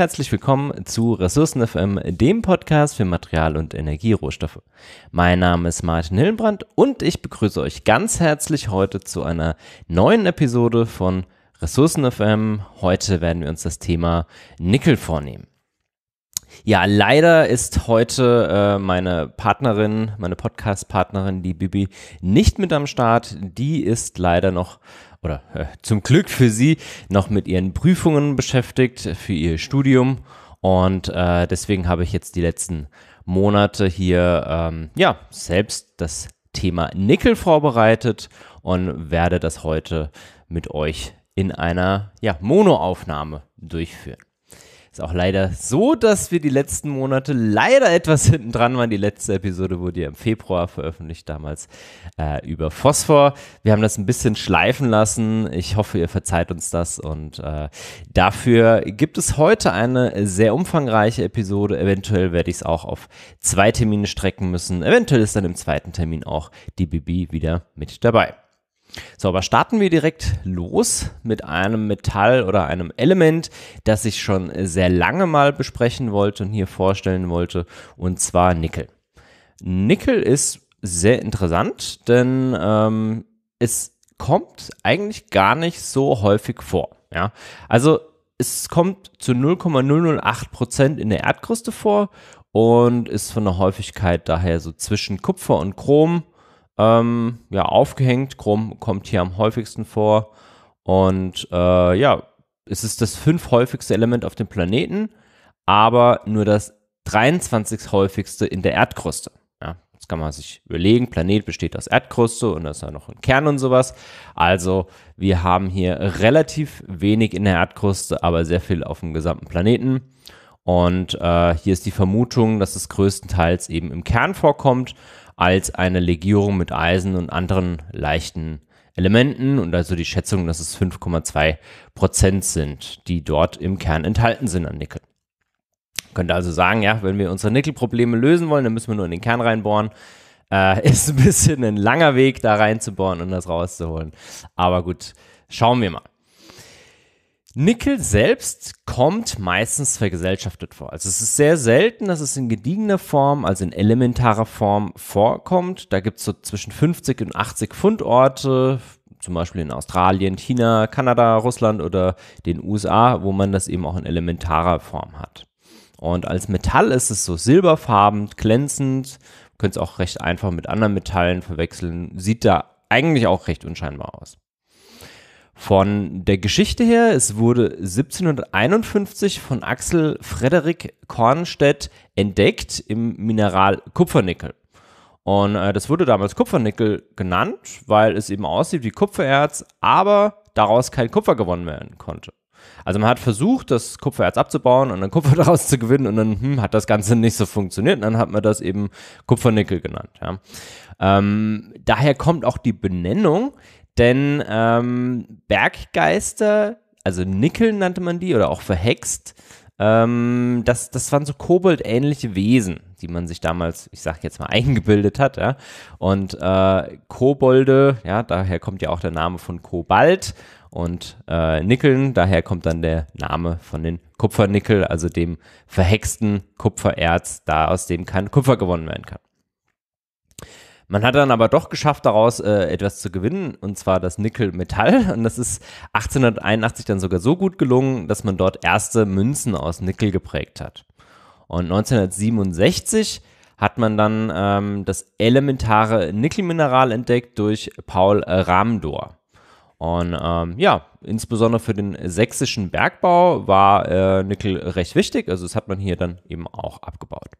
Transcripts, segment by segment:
herzlich willkommen zu Ressourcen FM, dem Podcast für Material- und Energierohstoffe. Mein Name ist Martin Hillenbrand und ich begrüße euch ganz herzlich heute zu einer neuen Episode von Ressourcen FM. Heute werden wir uns das Thema Nickel vornehmen. Ja, leider ist heute äh, meine Partnerin, meine Podcast-Partnerin, die Bibi, nicht mit am Start. Die ist leider noch oder äh, zum Glück für sie noch mit ihren Prüfungen beschäftigt für ihr Studium. Und äh, deswegen habe ich jetzt die letzten Monate hier ähm, ja selbst das Thema Nickel vorbereitet und werde das heute mit euch in einer ja, Monoaufnahme durchführen. Ist auch leider so, dass wir die letzten Monate leider etwas hinten dran waren. Die letzte Episode wurde ja im Februar veröffentlicht, damals äh, über Phosphor. Wir haben das ein bisschen schleifen lassen. Ich hoffe, ihr verzeiht uns das. Und äh, dafür gibt es heute eine sehr umfangreiche Episode. Eventuell werde ich es auch auf zwei Termine strecken müssen. Eventuell ist dann im zweiten Termin auch die Bibi wieder mit dabei. So, aber starten wir direkt los mit einem Metall oder einem Element, das ich schon sehr lange mal besprechen wollte und hier vorstellen wollte, und zwar Nickel. Nickel ist sehr interessant, denn ähm, es kommt eigentlich gar nicht so häufig vor. Ja? Also es kommt zu 0,008 in der Erdkruste vor und ist von der Häufigkeit daher so zwischen Kupfer und Chrom ähm, ja, aufgehängt. Chrom kommt hier am häufigsten vor. Und äh, ja, es ist das fünfhäufigste Element auf dem Planeten, aber nur das 23 häufigste in der Erdkruste. Ja, das kann man sich überlegen. Planet besteht aus Erdkruste und da ist ja noch ein Kern und sowas. Also wir haben hier relativ wenig in der Erdkruste, aber sehr viel auf dem gesamten Planeten. Und äh, hier ist die Vermutung, dass es größtenteils eben im Kern vorkommt als eine Legierung mit Eisen und anderen leichten Elementen und also die Schätzung, dass es 5,2 Prozent sind, die dort im Kern enthalten sind an Nickel. könnte also sagen, ja, wenn wir unsere Nickelprobleme lösen wollen, dann müssen wir nur in den Kern reinbohren. Äh, ist ein bisschen ein langer Weg, da reinzubohren und das rauszuholen. Aber gut, schauen wir mal. Nickel selbst kommt meistens vergesellschaftet vor. Also es ist sehr selten, dass es in gediegener Form, also in elementarer Form vorkommt. Da gibt es so zwischen 50 und 80 Fundorte, zum Beispiel in Australien, China, Kanada, Russland oder den USA, wo man das eben auch in elementarer Form hat. Und als Metall ist es so silberfarben, glänzend, könnt es auch recht einfach mit anderen Metallen verwechseln, sieht da eigentlich auch recht unscheinbar aus. Von der Geschichte her, es wurde 1751 von Axel Frederik Kornstedt entdeckt im Mineral Kupfernickel. Und äh, das wurde damals Kupfernickel genannt, weil es eben aussieht wie Kupfererz, aber daraus kein Kupfer gewonnen werden konnte. Also man hat versucht, das Kupfererz abzubauen und dann Kupfer daraus zu gewinnen und dann hm, hat das Ganze nicht so funktioniert und dann hat man das eben Kupfernickel genannt. Ja. Ähm, daher kommt auch die Benennung, denn ähm, Berggeister, also Nickel nannte man die oder auch verhext, ähm, das, das waren so koboldähnliche Wesen, die man sich damals, ich sag jetzt mal, eingebildet hat. Ja? Und äh, Kobolde, ja, daher kommt ja auch der Name von Kobalt und äh, Nickeln, daher kommt dann der Name von den Kupfernickel, also dem verhexten Kupfererz, da aus dem kein Kupfer gewonnen werden kann. Man hat dann aber doch geschafft, daraus äh, etwas zu gewinnen, und zwar das Nickel-Metall. Und das ist 1881 dann sogar so gut gelungen, dass man dort erste Münzen aus Nickel geprägt hat. Und 1967 hat man dann ähm, das elementare Nickelmineral entdeckt durch Paul äh, Ramdor. Und ähm, ja, insbesondere für den sächsischen Bergbau war äh, Nickel recht wichtig. Also das hat man hier dann eben auch abgebaut.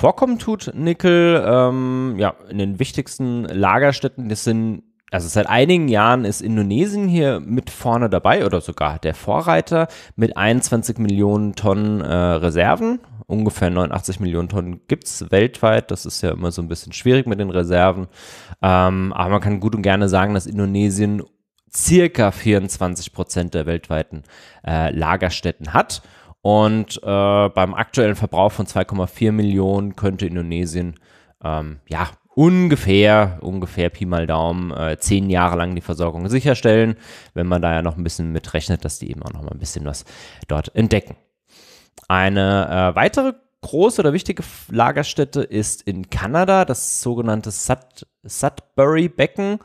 Vorkommen tut Nickel ähm, ja, in den wichtigsten Lagerstätten. Das sind, also seit einigen Jahren ist Indonesien hier mit vorne dabei oder sogar der Vorreiter mit 21 Millionen Tonnen äh, Reserven. Ungefähr 89 Millionen Tonnen gibt es weltweit. Das ist ja immer so ein bisschen schwierig mit den Reserven. Ähm, aber man kann gut und gerne sagen, dass Indonesien circa 24 Prozent der weltweiten äh, Lagerstätten hat. Und äh, beim aktuellen Verbrauch von 2,4 Millionen könnte Indonesien ähm, ja ungefähr, ungefähr Pi mal Daumen, äh, zehn Jahre lang die Versorgung sicherstellen, wenn man da ja noch ein bisschen mitrechnet, dass die eben auch noch mal ein bisschen was dort entdecken. Eine äh, weitere große oder wichtige Lagerstätte ist in Kanada, das sogenannte Sud Sudbury-Becken.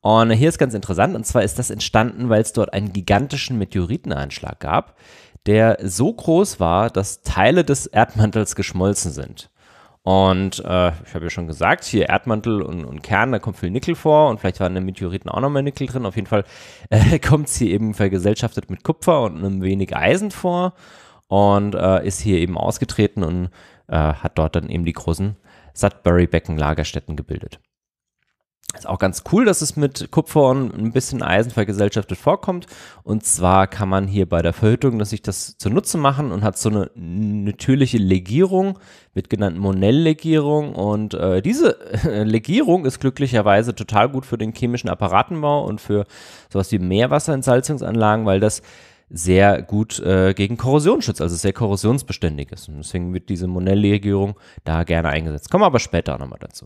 Und hier ist ganz interessant, und zwar ist das entstanden, weil es dort einen gigantischen Meteoriteneinschlag gab, der so groß war, dass Teile des Erdmantels geschmolzen sind. Und äh, ich habe ja schon gesagt, hier Erdmantel und, und, Kern, da kommt viel Nickel vor und vielleicht waren in den Meteoriten auch nochmal Nickel drin. Auf jeden Fall äh, kommt es hier eben vergesellschaftet mit Kupfer und einem wenig Eisen vor und äh, ist hier eben ausgetreten und äh, hat dort dann eben die großen Sudbury-Becken-Lagerstätten gebildet. Ist auch ganz cool, dass es mit Kupfer und ein bisschen Eisen vergesellschaftet vorkommt. Und zwar kann man hier bei der Verhüttung dass sich das zunutze machen und hat so eine natürliche Legierung, wird genannt Monell-Legierung. Und äh, diese Legierung ist glücklicherweise total gut für den chemischen Apparatenbau und für sowas wie Meerwasserentsalzungsanlagen, weil das sehr gut äh, gegen Korrosion schützt, also sehr korrosionsbeständig ist. Und deswegen wird diese Monell-Legierung da gerne eingesetzt. Kommen wir aber später nochmal dazu.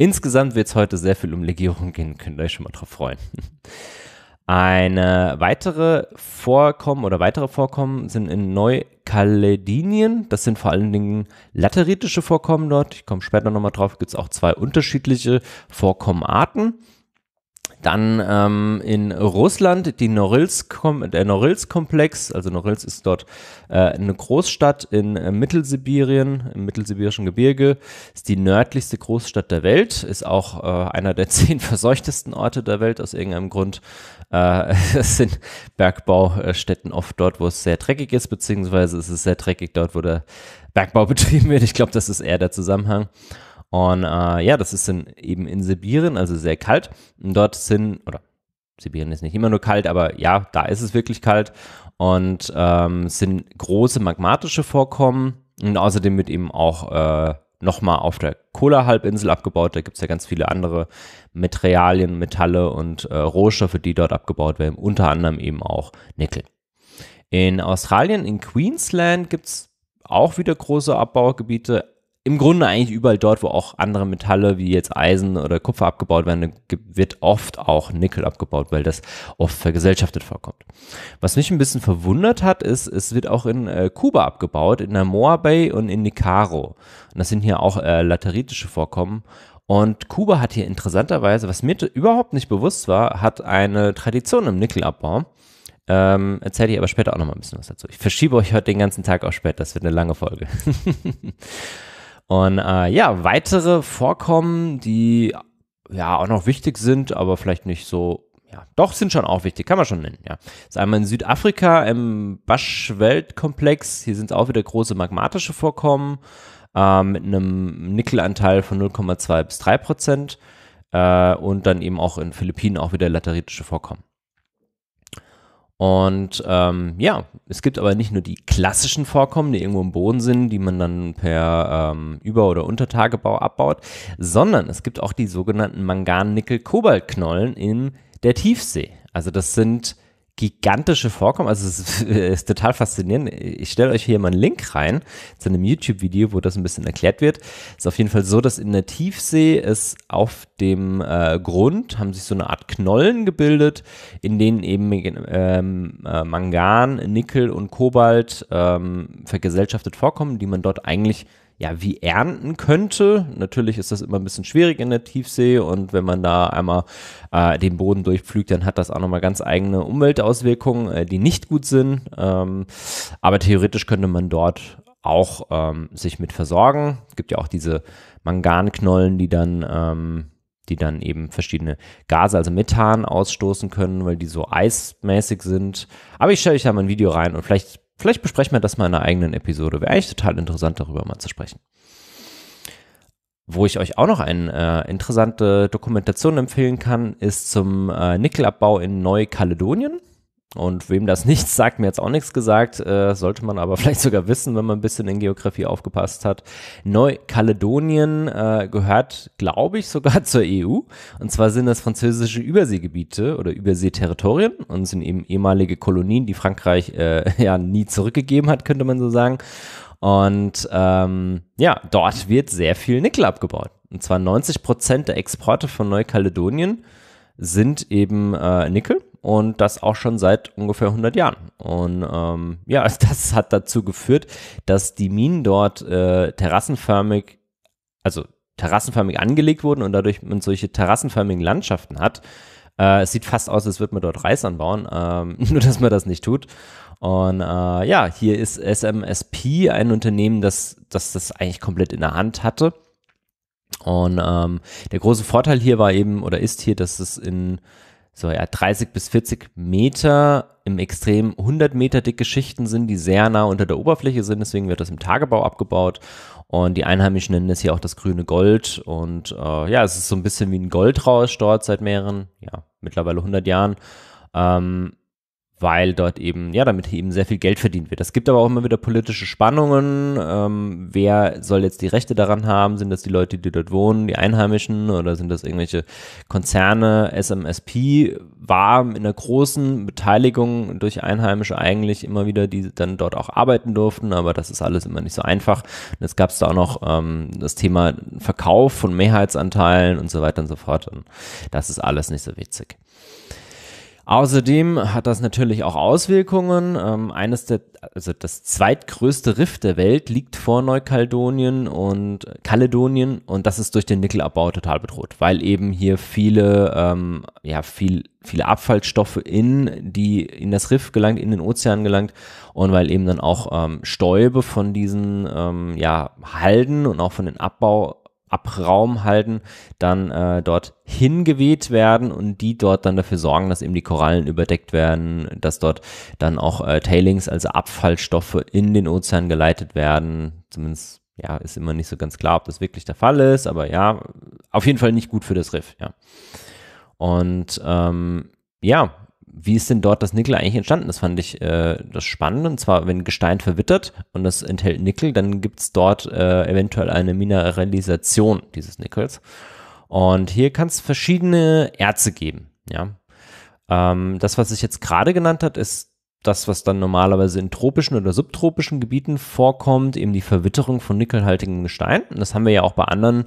Insgesamt wird es heute sehr viel um Legierung gehen, könnt ihr euch schon mal drauf freuen. Eine weitere Vorkommen oder weitere Vorkommen sind in Neukaledinien. Das sind vor allen Dingen lateritische Vorkommen dort. Ich komme später nochmal drauf. Gibt es auch zwei unterschiedliche Vorkommenarten. Dann ähm, in Russland die Norilsk, der Norilsk-Komplex, also Norilsk ist dort äh, eine Großstadt in äh, Mittelsibirien, im mittelsibirischen Gebirge, ist die nördlichste Großstadt der Welt, ist auch äh, einer der zehn verseuchtesten Orte der Welt aus irgendeinem Grund. Äh, es sind Bergbaustätten oft dort, wo es sehr dreckig ist, beziehungsweise es ist sehr dreckig dort, wo der Bergbau betrieben wird. Ich glaube, das ist eher der Zusammenhang. Und äh, ja, das ist dann eben in Sibirien, also sehr kalt. Und dort sind, oder Sibirien ist nicht immer nur kalt, aber ja, da ist es wirklich kalt. Und ähm, sind große magmatische Vorkommen. Und außerdem wird eben auch äh, nochmal auf der Kola-Halbinsel abgebaut. Da gibt es ja ganz viele andere Materialien, Metalle und äh, Rohstoffe, die dort abgebaut werden, unter anderem eben auch Nickel. In Australien, in Queensland gibt es auch wieder große Abbaugebiete, im Grunde eigentlich überall dort, wo auch andere Metalle wie jetzt Eisen oder Kupfer abgebaut werden, wird oft auch Nickel abgebaut, weil das oft vergesellschaftet vorkommt. Was mich ein bisschen verwundert hat, ist, es wird auch in äh, Kuba abgebaut, in Namor Bay und in Nicaro. Und das sind hier auch äh, lateritische Vorkommen. Und Kuba hat hier interessanterweise, was mir überhaupt nicht bewusst war, hat eine Tradition im Nickelabbau. Ähm, erzähle ich aber später auch noch mal ein bisschen was dazu. Ich verschiebe euch heute den ganzen Tag auch spät, das wird eine lange Folge. Und äh, ja, weitere Vorkommen, die ja auch noch wichtig sind, aber vielleicht nicht so ja, doch sind schon auch wichtig, kann man schon nennen, ja. Das ist einmal in Südafrika im Baschweltkomplex. Hier sind auch wieder große magmatische Vorkommen äh, mit einem Nickelanteil von 0,2 bis 3 Prozent äh, und dann eben auch in Philippinen auch wieder lateritische Vorkommen. Und ähm, ja, es gibt aber nicht nur die klassischen Vorkommen, die irgendwo im Boden sind, die man dann per ähm, Über- oder Untertagebau abbaut, sondern es gibt auch die sogenannten mangan nickel kobaltknollen in der Tiefsee. Also das sind gigantische Vorkommen. Also es ist, total faszinierend. Ich stelle euch hier mal einen Link rein zu einem YouTube-Video, wo das ein bisschen erklärt wird. Es ist auf jeden Fall so, dass in der Tiefsee es auf dem äh, Grund haben sich so eine Art Knollen gebildet, in denen eben ähm, äh, Mangan, Nickel und Kobalt ähm, vergesellschaftet vorkommen, die man dort eigentlich ja, wie ernten könnte. Natürlich ist das immer ein bisschen schwierig in der Tiefsee und wenn man da einmal äh, den Boden durchpflügt, dann hat das auch nochmal ganz eigene Umweltauswirkungen, äh, die nicht gut sind. Ähm, aber theoretisch könnte man dort auch ähm, sich mit versorgen. Es gibt ja auch diese Manganknollen, die dann ähm, die dann eben verschiedene Gase, also Methan, ausstoßen können, weil die so eismäßig sind. Aber ich stelle euch da mal ein Video rein und vielleicht Vielleicht besprechen wir das mal in einer eigenen Episode. Wäre eigentlich total interessant, darüber mal zu sprechen. Wo ich euch auch noch eine äh, interessante Dokumentation empfehlen kann, ist zum äh, Nickelabbau in Neukaledonien. Und wem das nichts sagt, mir jetzt auch nichts gesagt, äh, sollte man aber vielleicht sogar wissen, wenn man ein bisschen in Geografie aufgepasst hat. Neukaledonien äh, gehört, glaube ich, sogar zur EU. Und zwar sind das französische Überseegebiete oder Überseeterritorien und sind eben ehemalige Kolonien, die Frankreich äh, ja nie zurückgegeben hat, könnte man so sagen. Und ähm, ja, dort wird sehr viel Nickel abgebaut. Und zwar 90 Prozent der Exporte von Neukaledonien sind eben äh, Nickel und das auch schon seit ungefähr 100 Jahren. Und ähm, ja, das hat dazu geführt, dass die Minen dort äh, terrassenförmig, also terrassenförmig angelegt wurden und dadurch man solche terrassenförmigen Landschaften hat. Äh, es sieht fast aus, als würde man dort Reis anbauen, äh, nur dass man das nicht tut. Und äh, ja, hier ist SMSP ein Unternehmen, das, das das eigentlich komplett in der Hand hatte. Und ähm, der große Vorteil hier war eben oder ist hier, dass es in so ja 30 bis 40 Meter im Extrem 100 Meter dicke Schichten sind, die sehr nah unter der Oberfläche sind. Deswegen wird das im Tagebau abgebaut. Und die Einheimischen nennen es hier auch das grüne Gold. Und äh, ja, es ist so ein bisschen wie ein Goldrausch dort seit mehreren, ja, mittlerweile 100 Jahren. Ähm, weil dort eben, ja, damit eben sehr viel Geld verdient wird. Es gibt aber auch immer wieder politische Spannungen. Ähm, wer soll jetzt die Rechte daran haben? Sind das die Leute, die dort wohnen, die Einheimischen oder sind das irgendwelche Konzerne? SMSP war in einer großen Beteiligung durch Einheimische eigentlich immer wieder, die dann dort auch arbeiten durften, aber das ist alles immer nicht so einfach. Und jetzt gab es da auch noch ähm, das Thema Verkauf von Mehrheitsanteilen und so weiter und so fort. Und das ist alles nicht so witzig. Außerdem hat das natürlich auch Auswirkungen. Ähm, eines der, also das zweitgrößte Riff der Welt liegt vor Neukaledonien und Kaledonien und das ist durch den Nickelabbau total bedroht, weil eben hier viele, ähm, ja, viel, viele Abfallstoffe in die, in das Riff gelangt, in den Ozean gelangt und weil eben dann auch ähm, Stäube von diesen, ähm, ja, Halden und auch von den Abbau, Abraum halten, dann äh, dort hingeweht werden und die dort dann dafür sorgen, dass eben die Korallen überdeckt werden, dass dort dann auch äh, Tailings, also Abfallstoffe in den Ozean geleitet werden. Zumindest, ja, ist immer nicht so ganz klar, ob das wirklich der Fall ist, aber ja, auf jeden Fall nicht gut für das Riff, ja. Und ähm, ja, wie ist denn dort das Nickel eigentlich entstanden? Das fand ich äh, das Spannende. Und zwar, wenn Gestein verwittert und das enthält Nickel, dann gibt es dort äh, eventuell eine Mineralisation dieses Nickels. Und hier kann es verschiedene Erze geben. Ja? Ähm, das, was ich jetzt gerade genannt habe, ist das, was dann normalerweise in tropischen oder subtropischen Gebieten vorkommt, eben die Verwitterung von nickelhaltigen Gesteinen. das haben wir ja auch bei anderen äh,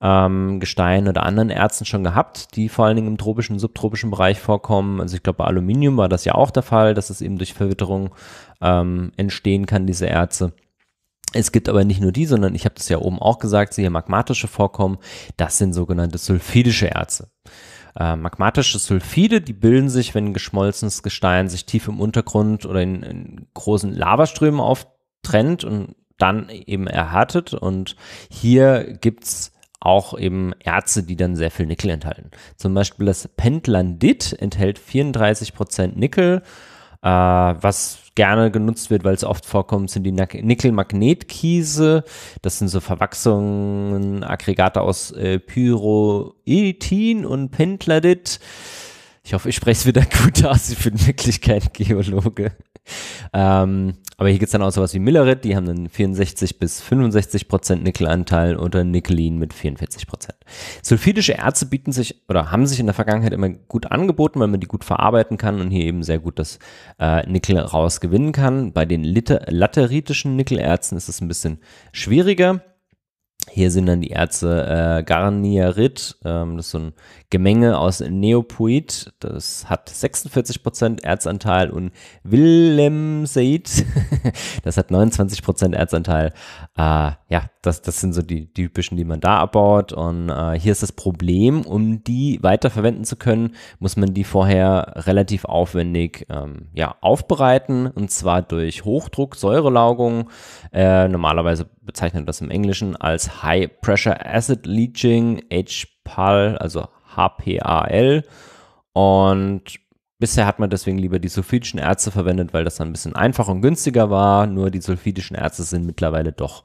ähm, Gesteinen oder anderen Erzen schon gehabt, die vor allen Dingen im tropischen und subtropischen Bereich vorkommen. Also ich glaube, bei Aluminium war das ja auch der Fall, dass es eben durch Verwitterung ähm, entstehen kann, diese Erze. Es gibt aber nicht nur die, sondern ich habe das ja oben auch gesagt, hier magmatische Vorkommen, das sind sogenannte sulfidische Erze. Äh, magmatische Sulfide, die bilden sich, wenn geschmolzenes Gestein sich tief im Untergrund oder in, in großen Lavaströmen auftrennt und dann eben erhärtet. Und hier gibt es auch eben Erze, die dann sehr viel Nickel enthalten. Zum Beispiel das Pentlandit enthält 34% Prozent Nickel, äh, was gerne genutzt wird, weil es oft vorkommt, sind die nickel Das sind so Verwachsungen, Aggregate aus äh, Pyroetin und Pentlandit. Ich hoffe, ich spreche es wieder gut aus. Ich bin wirklich kein Geologe. Ähm, aber hier gibt es dann auch sowas wie Millerit, die haben dann 64 bis 65 Prozent Nickelanteil oder Nickelin mit 44 Prozent. Sulfidische Erze bieten sich oder haben sich in der Vergangenheit immer gut angeboten, weil man die gut verarbeiten kann und hier eben sehr gut das äh, Nickel rausgewinnen kann. Bei den Liter lateritischen Nickelerzen ist es ein bisschen schwieriger. Hier sind dann die Erze äh, Garnierit, ähm, das ist so ein Gemenge aus Neopuit, das hat 46% Erzanteil und Willem das hat 29% Erzanteil. Äh, ja, das, das sind so die, typischen, die man da abbaut und äh, hier ist das Problem, um die weiterverwenden zu können, muss man die vorher relativ aufwendig ähm, ja, aufbereiten und zwar durch Hochdruck, Säurelaugung, äh, normalerweise bezeichnet das im Englischen als High Pressure Acid Leaching, HPAL, also HPAL. Und bisher hat man deswegen lieber die sulfidischen Erze verwendet, weil das dann ein bisschen einfacher und günstiger war. Nur die sulfidischen Erze sind mittlerweile doch,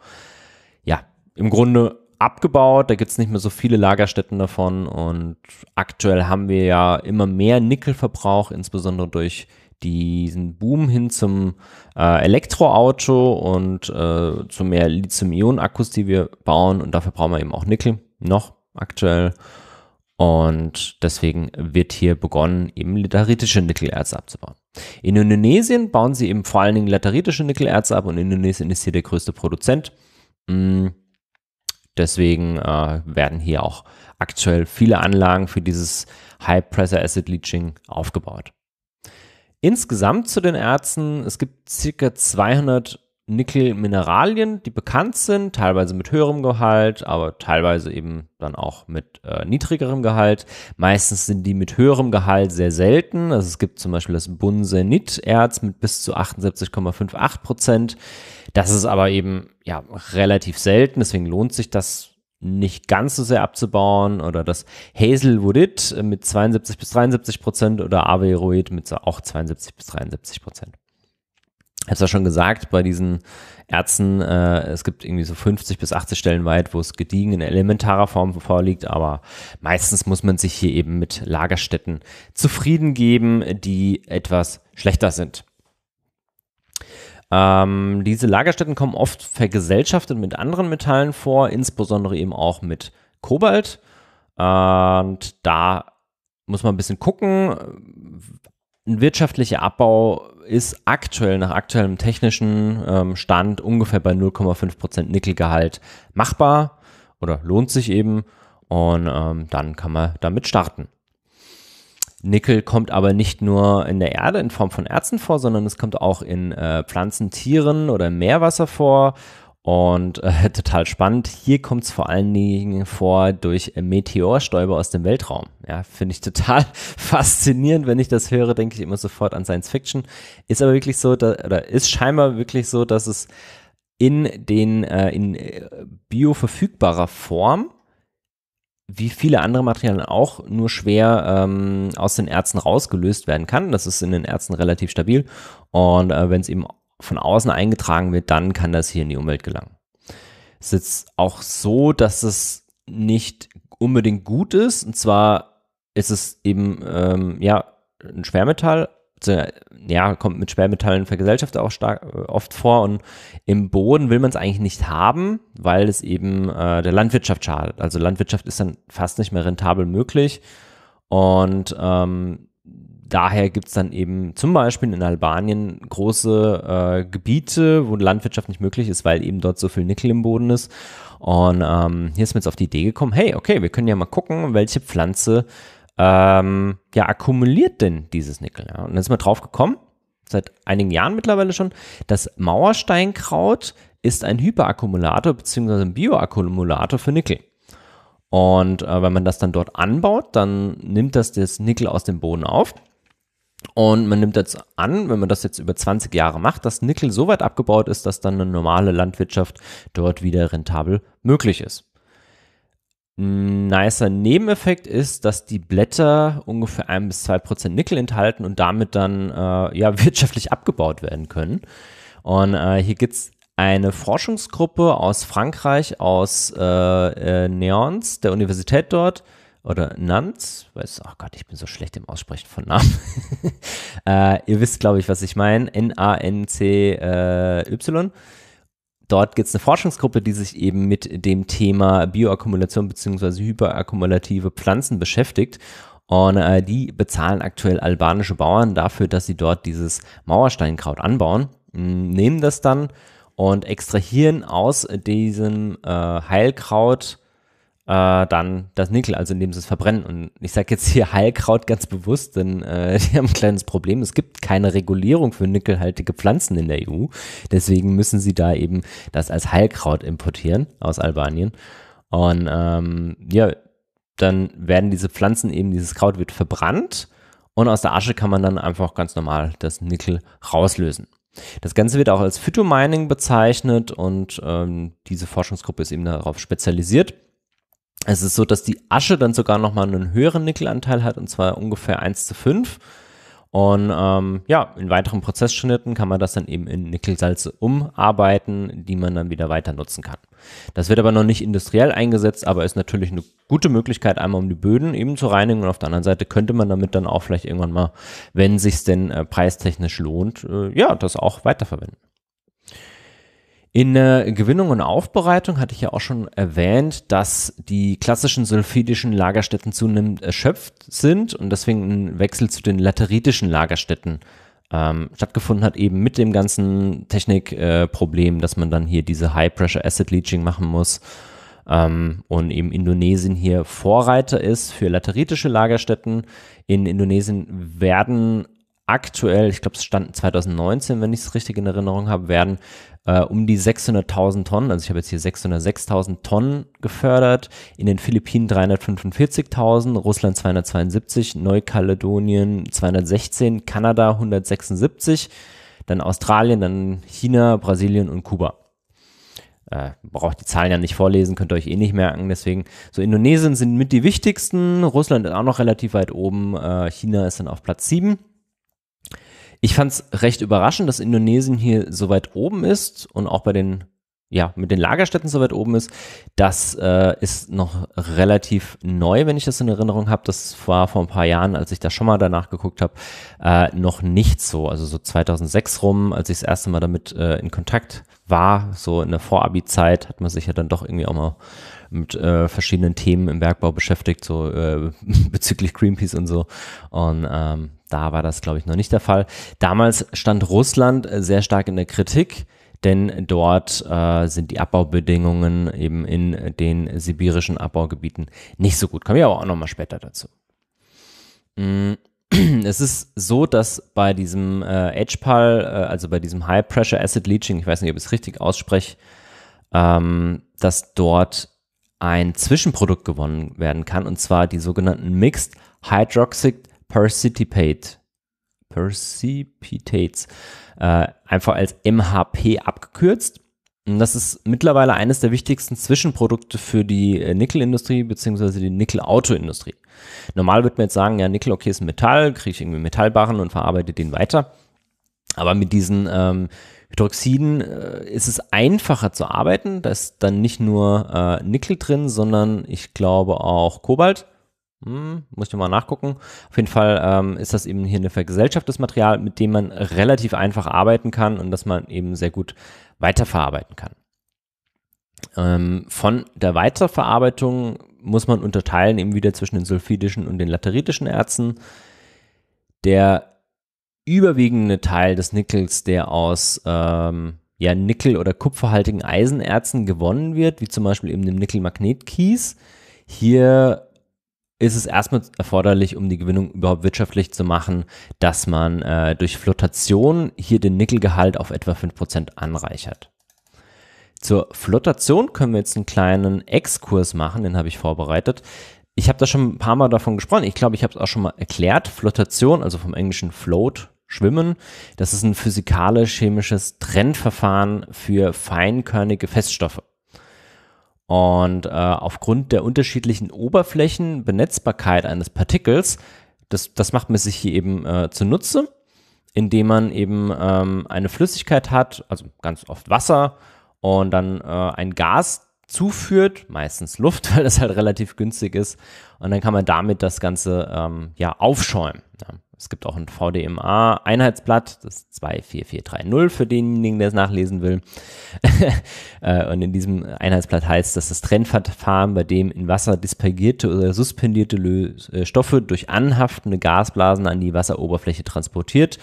ja, im Grunde abgebaut. Da gibt es nicht mehr so viele Lagerstätten davon. Und aktuell haben wir ja immer mehr Nickelverbrauch, insbesondere durch diesen Boom hin zum äh, Elektroauto und äh, zu mehr Lithium-Ionen-Akkus, die wir bauen. Und dafür brauchen wir eben auch Nickel, noch aktuell. Und deswegen wird hier begonnen, eben lateritische Nickelerze abzubauen. In Indonesien bauen sie eben vor allen Dingen lateritische Nickelerze ab und Indonesien ist hier der größte Produzent. Mm, deswegen äh, werden hier auch aktuell viele Anlagen für dieses High Pressure Acid Leaching aufgebaut. Insgesamt zu den Erzen, es gibt circa 200 Nickelmineralien, die bekannt sind, teilweise mit höherem Gehalt, aber teilweise eben dann auch mit äh, niedrigerem Gehalt. Meistens sind die mit höherem Gehalt sehr selten. Also es gibt zum Beispiel das Bunsenit-Erz mit bis zu 78,58 Prozent. Das ist aber eben ja relativ selten, deswegen lohnt sich das nicht ganz so sehr abzubauen oder das Hazelwoodit mit 72 bis 73 Prozent oder Aveiroid mit auch 72 bis 73 Prozent. Ich habe es ja schon gesagt, bei diesen Ärzten, äh, es gibt irgendwie so 50 bis 80 Stellen weit, wo es gediegen in elementarer Form vorliegt, aber meistens muss man sich hier eben mit Lagerstätten zufrieden geben, die etwas schlechter sind. Ähm, diese Lagerstätten kommen oft vergesellschaftet mit anderen Metallen vor, insbesondere eben auch mit Kobalt. Und da muss man ein bisschen gucken. Ein wirtschaftlicher Abbau ist aktuell nach aktuellem technischen ähm, Stand ungefähr bei 0,5% Nickelgehalt machbar oder lohnt sich eben. Und ähm, dann kann man damit starten. Nickel kommt aber nicht nur in der Erde in Form von Erzen vor, sondern es kommt auch in äh, Pflanzen, Tieren oder im Meerwasser vor. Und äh, total spannend. Hier kommt es vor allen Dingen vor durch Meteorstäube aus dem Weltraum. Ja, finde ich total faszinierend. Wenn ich das höre, denke ich immer sofort an Science Fiction. Ist aber wirklich so, da, oder ist scheinbar wirklich so, dass es in den äh, in äh, bioverfügbarer Form wie viele andere Materialien auch nur schwer ähm, aus den Ärzten rausgelöst werden kann. Das ist in den Ärzten relativ stabil. Und äh, wenn es eben von außen eingetragen wird, dann kann das hier in die Umwelt gelangen. Es ist jetzt auch so, dass es nicht unbedingt gut ist. Und zwar ist es eben ähm, ja ein Schwermetall, ja, kommt mit Schwermetallen vergesellschaftet auch stark, äh, oft vor. Und im Boden will man es eigentlich nicht haben, weil es eben äh, der Landwirtschaft schadet. Also Landwirtschaft ist dann fast nicht mehr rentabel möglich. Und ähm, daher gibt es dann eben zum Beispiel in Albanien große äh, Gebiete, wo Landwirtschaft nicht möglich ist, weil eben dort so viel Nickel im Boden ist. Und ähm, hier ist mir jetzt auf die Idee gekommen, hey, okay, wir können ja mal gucken, welche Pflanze ähm, ja, akkumuliert denn dieses Nickel? Ja? Und dann sind wir drauf gekommen, seit einigen Jahren mittlerweile schon, dass Mauersteinkraut ist ein Hyperakkumulator bzw. ein Bioakkumulator für Nickel. Und äh, wenn man das dann dort anbaut, dann nimmt das das Nickel aus dem Boden auf. Und man nimmt jetzt an, wenn man das jetzt über 20 Jahre macht, dass Nickel so weit abgebaut ist, dass dann eine normale Landwirtschaft dort wieder rentabel möglich ist. Ein nicer Nebeneffekt ist, dass die Blätter ungefähr 1 bis zwei Prozent Nickel enthalten und damit dann äh, ja, wirtschaftlich abgebaut werden können. Und äh, hier es eine Forschungsgruppe aus Frankreich, aus äh, äh Neons, der Universität dort, oder Nantes, weiß, ach oh Gott, ich bin so schlecht im Aussprechen von Namen. äh, ihr wisst, glaube ich, was ich meine. N-A-N-C-Y. Äh, Dort gibt es eine Forschungsgruppe, die sich eben mit dem Thema Bioakkumulation bzw. hyperakkumulative Pflanzen beschäftigt. Und äh, die bezahlen aktuell albanische Bauern dafür, dass sie dort dieses Mauersteinkraut anbauen, nehmen das dann und extrahieren aus diesem äh, Heilkraut äh, dann das Nickel, also indem sie es verbrennen. Und ich sage jetzt hier Heilkraut ganz bewusst, denn äh, die haben ein kleines Problem. Es gibt keine Regulierung für nickelhaltige Pflanzen in der EU. Deswegen müssen sie da eben das als Heilkraut importieren aus Albanien. Und ähm, ja, dann werden diese Pflanzen eben, dieses Kraut wird verbrannt und aus der Asche kann man dann einfach ganz normal das Nickel rauslösen. Das Ganze wird auch als Phytomining bezeichnet und ähm, diese Forschungsgruppe ist eben darauf spezialisiert. Es ist so, dass die Asche dann sogar nochmal einen höheren Nickelanteil hat, und zwar ungefähr 1 zu 5. Und ähm, ja, in weiteren Prozessschnitten kann man das dann eben in Nickelsalze umarbeiten, die man dann wieder weiter nutzen kann. Das wird aber noch nicht industriell eingesetzt, aber ist natürlich eine gute Möglichkeit, einmal um die Böden eben zu reinigen und auf der anderen Seite könnte man damit dann auch vielleicht irgendwann mal, wenn sich denn äh, preistechnisch lohnt, äh, ja, das auch weiterverwenden. In der äh, Gewinnung und Aufbereitung hatte ich ja auch schon erwähnt, dass die klassischen sulfidischen Lagerstätten zunehmend erschöpft sind und deswegen ein Wechsel zu den lateritischen Lagerstätten ähm, stattgefunden hat, eben mit dem ganzen Technikproblem, äh, dass man dann hier diese High-Pressure-Acid-Leaching machen muss ähm, und eben Indonesien hier Vorreiter ist für lateritische Lagerstätten. In Indonesien werden aktuell, ich glaube, es stand 2019, wenn ich es richtig in Erinnerung habe, werden äh, um die 600.000 Tonnen, also ich habe jetzt hier 606.000 Tonnen gefördert, in den Philippinen 345.000, Russland 272, Neukaledonien 216, Kanada 176, dann Australien, dann China, Brasilien und Kuba. Äh, braucht die Zahlen ja nicht vorlesen, könnt ihr euch eh nicht merken. Deswegen, so Indonesien sind mit die wichtigsten, Russland ist auch noch relativ weit oben, äh, China ist dann auf Platz 7. Ich fand es recht überraschend, dass Indonesien hier so weit oben ist und auch bei den, ja, mit den Lagerstätten so weit oben ist. Das äh, ist noch relativ neu, wenn ich das in Erinnerung habe. Das war vor ein paar Jahren, als ich da schon mal danach geguckt habe, äh, noch nicht so. Also so 2006 rum, als ich das erste Mal damit äh, in Kontakt war, so in der Vorabi-Zeit, hat man sich ja dann doch irgendwie auch mal mit äh, verschiedenen Themen im Bergbau beschäftigt, so äh, bezüglich Greenpeace und so. Und ähm, da war das, glaube ich, noch nicht der Fall. Damals stand Russland äh, sehr stark in der Kritik, denn dort äh, sind die Abbaubedingungen eben in den sibirischen Abbaugebieten nicht so gut. Kommen wir aber auch nochmal später dazu. Mm, es ist so, dass bei diesem äh, HPAL, äh, also bei diesem High Pressure Acid Leaching, ich weiß nicht, ob ich es richtig ausspreche, ähm, dass dort ein Zwischenprodukt gewonnen werden kann, und zwar die sogenannten Mixed Hydroxid Percipitate. Precipitates, äh, einfach als MHP abgekürzt. Und das ist mittlerweile eines der wichtigsten Zwischenprodukte für die äh, Nickelindustrie beziehungsweise die Nickel-Autoindustrie. Normal würde man jetzt sagen, ja, Nickel, okay, ist ein Metall, kriege ich irgendwie Metallbarren und verarbeite den weiter. Aber mit diesen ähm, Hydroxiden äh, ist es einfacher zu arbeiten. Da ist dann nicht nur äh, Nickel drin, sondern ich glaube auch Kobalt hm, muss ich mal nachgucken. Auf jeden Fall ähm, ist das eben hier eine vergesellschaftetes Material, mit dem man relativ einfach arbeiten kann und das man eben sehr gut weiterverarbeiten kann. Ähm, von der Weiterverarbeitung muss man unterteilen eben wieder zwischen den sulfidischen und den lateritischen Erzen. Der überwiegende Teil des Nickels, der aus ähm, ja, Nickel- oder kupferhaltigen Eisenerzen gewonnen wird, wie zum Beispiel eben dem Nickel-Magnetkies, hier ist es erstmal erforderlich, um die Gewinnung überhaupt wirtschaftlich zu machen, dass man äh, durch Flotation hier den Nickelgehalt auf etwa 5% anreichert. Zur Flotation können wir jetzt einen kleinen Exkurs machen, den habe ich vorbereitet. Ich habe da schon ein paar Mal davon gesprochen. Ich glaube, ich habe es auch schon mal erklärt. Flotation, also vom englischen Float, Schwimmen. Das ist ein physikalisch-chemisches Trennverfahren für feinkörnige Feststoffe. Und äh, aufgrund der unterschiedlichen Oberflächenbenetzbarkeit eines Partikels, das, das macht man sich hier eben äh, zunutze, indem man eben ähm, eine Flüssigkeit hat, also ganz oft Wasser, und dann äh, ein Gas zuführt, meistens Luft, weil das halt relativ günstig ist. Und dann kann man damit das Ganze ähm, ja aufschäumen. Ja. Es gibt auch ein VDMA-Einheitsblatt, das 24430 für denjenigen, der es nachlesen will. Äh, und in diesem Einheitsblatt heißt, dass das Trennverfahren, bei dem in Wasser dispergierte oder suspendierte Lös äh, Stoffe durch anhaftende Gasblasen an die Wasseroberfläche transportiert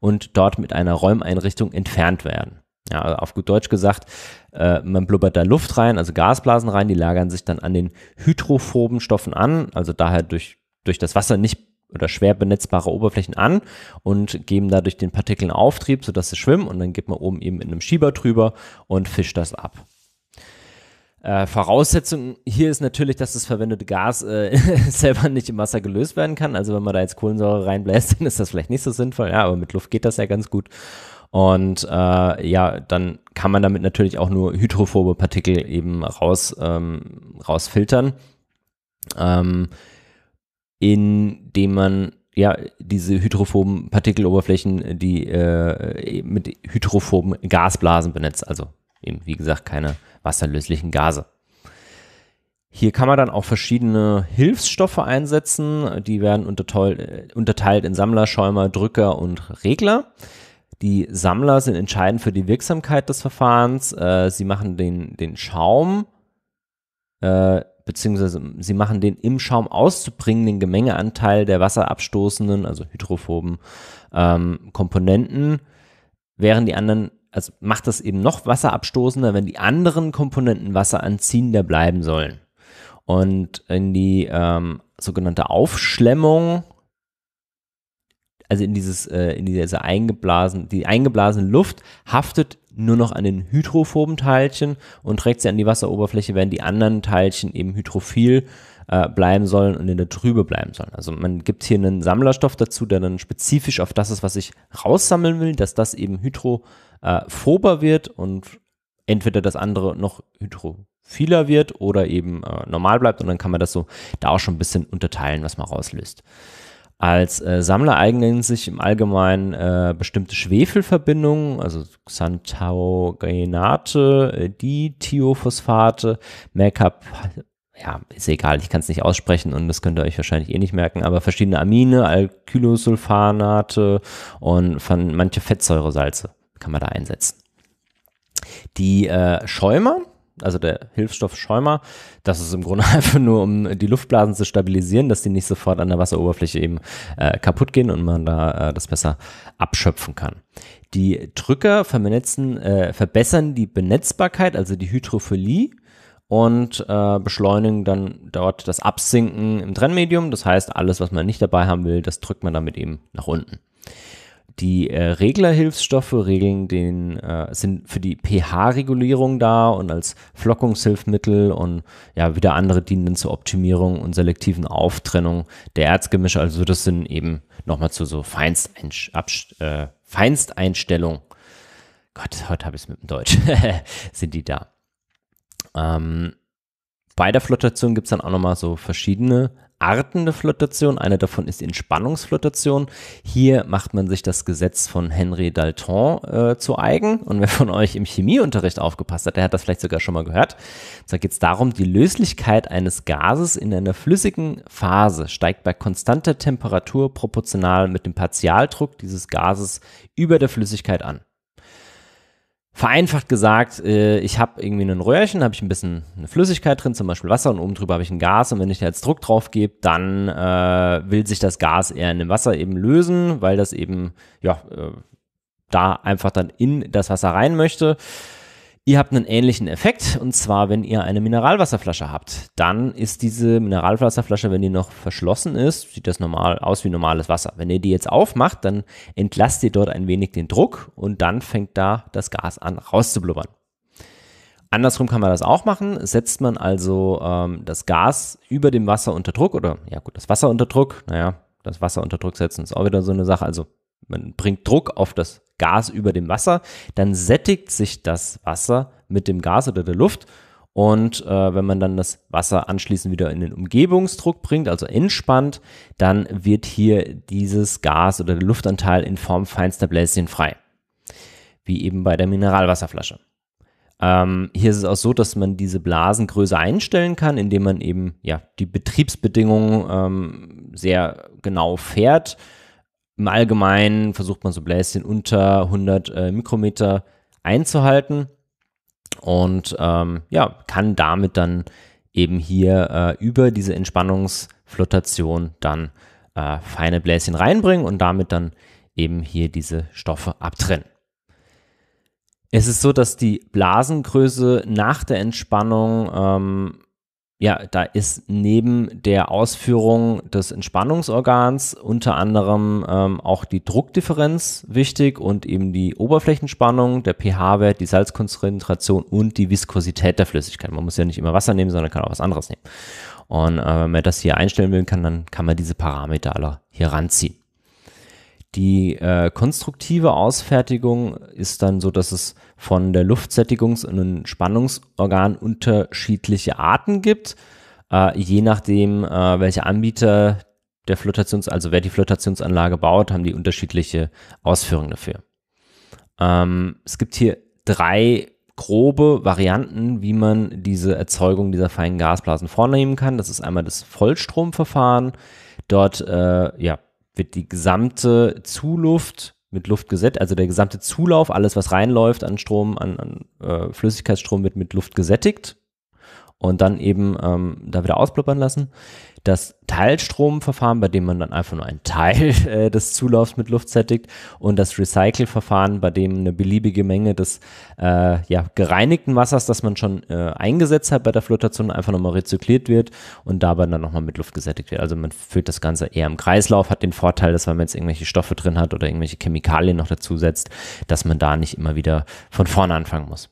und dort mit einer Räumeinrichtung entfernt werden. Ja, also auf gut Deutsch gesagt, äh, man blubbert da Luft rein, also Gasblasen rein, die lagern sich dann an den hydrophoben Stoffen an, also daher durch, durch das Wasser nicht oder schwer benetzbare Oberflächen an und geben dadurch den Partikeln Auftrieb, sodass sie schwimmen und dann geht man oben eben in einem Schieber drüber und fischt das ab. Äh, Voraussetzung hier ist natürlich, dass das verwendete Gas äh, selber nicht im Wasser gelöst werden kann. Also wenn man da jetzt Kohlensäure reinbläst, dann ist das vielleicht nicht so sinnvoll. Ja, aber mit Luft geht das ja ganz gut. Und äh, ja, dann kann man damit natürlich auch nur hydrophobe Partikel eben raus, ähm, rausfiltern. Ähm, indem man ja diese hydrophoben Partikeloberflächen, die äh, mit hydrophoben Gasblasen benetzt, also eben wie gesagt keine wasserlöslichen Gase. Hier kann man dann auch verschiedene Hilfsstoffe einsetzen. Die werden äh, unterteilt in Sammler, Schäumer, Drücker und Regler. Die Sammler sind entscheidend für die Wirksamkeit des Verfahrens. Äh, sie machen den, den Schaum äh, beziehungsweise sie machen den im Schaum auszubringen, den Gemengeanteil der wasserabstoßenden, also hydrophoben ähm, Komponenten, während die anderen, also macht das eben noch wasserabstoßender, wenn die anderen Komponenten wasseranziehender bleiben sollen. Und in die ähm, sogenannte Aufschlemmung, also in dieses, äh, in diese eingeblasen, die eingeblasene Luft haftet nur noch an den hydrophoben Teilchen und trägt sie an die Wasseroberfläche, während die anderen Teilchen eben hydrophil äh, bleiben sollen und in der Trübe bleiben sollen. Also man gibt hier einen Sammlerstoff dazu, der dann spezifisch auf das ist, was ich raussammeln will, dass das eben hydrophober äh, wird und entweder das andere noch hydrophiler wird oder eben äh, normal bleibt und dann kann man das so da auch schon ein bisschen unterteilen, was man rauslöst. Als äh, Sammler eignen sich im Allgemeinen äh, bestimmte Schwefelverbindungen, also Xanthaugenate, äh, Make-up, ja, ist egal, ich kann es nicht aussprechen und das könnt ihr euch wahrscheinlich eh nicht merken, aber verschiedene Amine, Alkylosulfanate und von manche Fettsäuresalze kann man da einsetzen. Die äh, Schäumer also der Hilfsstoffschäumer. Das ist im Grunde einfach nur, um die Luftblasen zu stabilisieren, dass die nicht sofort an der Wasseroberfläche eben äh, kaputt gehen und man da äh, das besser abschöpfen kann. Die Drücker äh, verbessern die Benetzbarkeit, also die Hydrophilie und äh, beschleunigen dann dort das Absinken im Trennmedium. Das heißt, alles, was man nicht dabei haben will, das drückt man damit eben nach unten. Die äh, Reglerhilfsstoffe regeln den, äh, sind für die pH-Regulierung da und als Flockungshilfmittel und ja, wieder andere dienen dann zur Optimierung und selektiven Auftrennung der Erzgemische. Also das sind eben nochmal zu so Feinsteins äh, Feinsteinstellung. Gott, heute habe ich es mit dem Deutsch. sind die da. Ähm, bei der Flottation gibt es dann auch nochmal so verschiedene Arten der Flotation. Eine davon ist die Entspannungsflotation. Hier macht man sich das Gesetz von Henri Dalton äh, zu eigen. Und wer von euch im Chemieunterricht aufgepasst hat, der hat das vielleicht sogar schon mal gehört. Da geht es darum, die Löslichkeit eines Gases in einer flüssigen Phase steigt bei konstanter Temperatur proportional mit dem Partialdruck dieses Gases über der Flüssigkeit an vereinfacht gesagt, äh, ich habe irgendwie ein Röhrchen, habe ich ein bisschen eine Flüssigkeit drin, zum Beispiel Wasser und oben drüber habe ich ein Gas und wenn ich da jetzt Druck drauf gebe, dann äh, will sich das Gas eher in dem Wasser eben lösen, weil das eben, ja, äh, da einfach dann in das Wasser rein möchte. Ihr habt einen ähnlichen Effekt und zwar, wenn ihr eine Mineralwasserflasche habt, dann ist diese Mineralwasserflasche, wenn die noch verschlossen ist, sieht das normal aus wie normales Wasser. Wenn ihr die jetzt aufmacht, dann entlasst ihr dort ein wenig den Druck und dann fängt da das Gas an rauszublubbern. Andersrum kann man das auch machen. Setzt man also ähm, das Gas über dem Wasser unter Druck oder ja gut, das Wasser unter Druck, naja, das Wasser unter Druck setzen ist auch wieder so eine Sache. Also man bringt Druck auf das Gas über dem Wasser, dann sättigt sich das Wasser mit dem Gas oder der Luft. Und äh, wenn man dann das Wasser anschließend wieder in den Umgebungsdruck bringt, also entspannt, dann wird hier dieses Gas oder der Luftanteil in Form feinster Bläschen frei. Wie eben bei der Mineralwasserflasche. Ähm, hier ist es auch so, dass man diese Blasengröße einstellen kann, indem man eben ja, die Betriebsbedingungen ähm, sehr genau fährt im Allgemeinen versucht man so Bläschen unter 100 äh, Mikrometer einzuhalten und ähm, ja, kann damit dann eben hier äh, über diese Entspannungsflotation dann äh, feine Bläschen reinbringen und damit dann eben hier diese Stoffe abtrennen. Es ist so, dass die Blasengröße nach der Entspannung ähm, ja, da ist neben der Ausführung des Entspannungsorgans unter anderem ähm, auch die Druckdifferenz wichtig und eben die Oberflächenspannung, der pH-Wert, die Salzkonzentration und die Viskosität der Flüssigkeit. Man muss ja nicht immer Wasser nehmen, sondern kann auch was anderes nehmen. Und äh, wenn man das hier einstellen will, kann, dann kann man diese Parameter alle hier ranziehen. Die äh, konstruktive Ausfertigung ist dann so, dass es von der Luftsättigungs- und Spannungsorgan unterschiedliche Arten gibt, äh, je nachdem, äh, welcher Anbieter der Flotations-, also wer die Flotationsanlage baut, haben die unterschiedliche Ausführungen dafür. Ähm, es gibt hier drei grobe Varianten, wie man diese Erzeugung dieser feinen Gasblasen vornehmen kann. Das ist einmal das Vollstromverfahren. Dort äh, ja, wird die gesamte Zuluft mit Luft gesättigt, also der gesamte Zulauf, alles was reinläuft an Strom, an, an äh, Flüssigkeitsstrom wird mit Luft gesättigt und dann eben ähm, da wieder ausploppern lassen. Das Teilstromverfahren, bei dem man dann einfach nur einen Teil äh, des Zulaufs mit Luft sättigt und das Recycle-Verfahren, bei dem eine beliebige Menge des äh, ja, gereinigten Wassers, das man schon äh, eingesetzt hat bei der Flotation, einfach nochmal rezykliert wird und dabei dann nochmal mit Luft gesättigt wird. Also man führt das Ganze eher im Kreislauf, hat den Vorteil, dass wenn man jetzt irgendwelche Stoffe drin hat oder irgendwelche Chemikalien noch dazusetzt, dass man da nicht immer wieder von vorne anfangen muss.